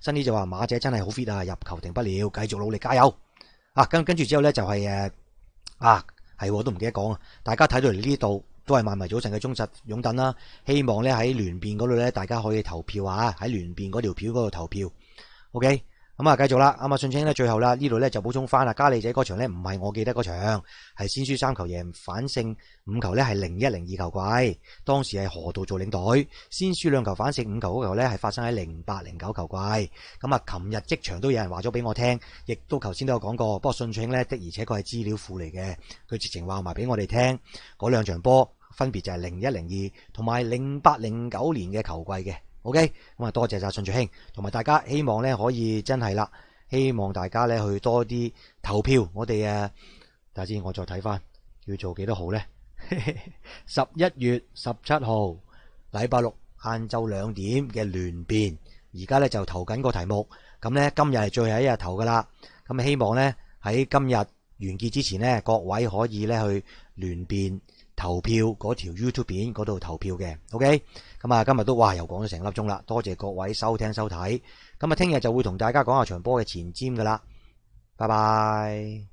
新呢就话马仔真系好 fit 啊，入球停不了，继续努力加油啊！跟跟住之后咧就系诶啊系都唔记得讲啊，大家睇到嚟呢度都系万迷早晨嘅忠实拥趸啦。希望咧喺联辩嗰度咧，大家可以投票啊，喺联辩嗰条票嗰度投票。OK。咁啊，继续啦，咁啊，信青咧，最后啦，呢度咧就补充翻啦，加利仔嗰场咧唔系我记得嗰场，系先输三球赢反胜五球咧，系零一零二球季，当时系河道做领队，先输两球反胜五球嗰球咧系发生喺零八零九球季，咁啊，琴日即场都有人话咗俾我听，亦都头先都有讲过，不过信青咧的而且确系资料库嚟嘅，佢直情话埋俾我哋听，嗰两场波分别就系零一零二同埋零八零九年嘅球季嘅。OK，咁啊，多謝晒順住兄，同埋大家希望咧可以真係啦，希望大家咧去多啲投票。我哋誒，大下先，我再睇翻，要做幾多號咧？十一月十七號，禮拜六晏晝兩點嘅聯辯。而家咧就投緊個題目，咁咧今日係最後一日投噶啦。咁希望咧喺今日完結之前咧，各位可以咧去聯辯投票嗰條 YouTube 片嗰度投票嘅。OK。咁啊，今日都哇又講咗成粒鐘啦！多謝各位收聽收睇，咁啊，聽日就會同大家講下场波嘅前瞻噶啦，拜拜。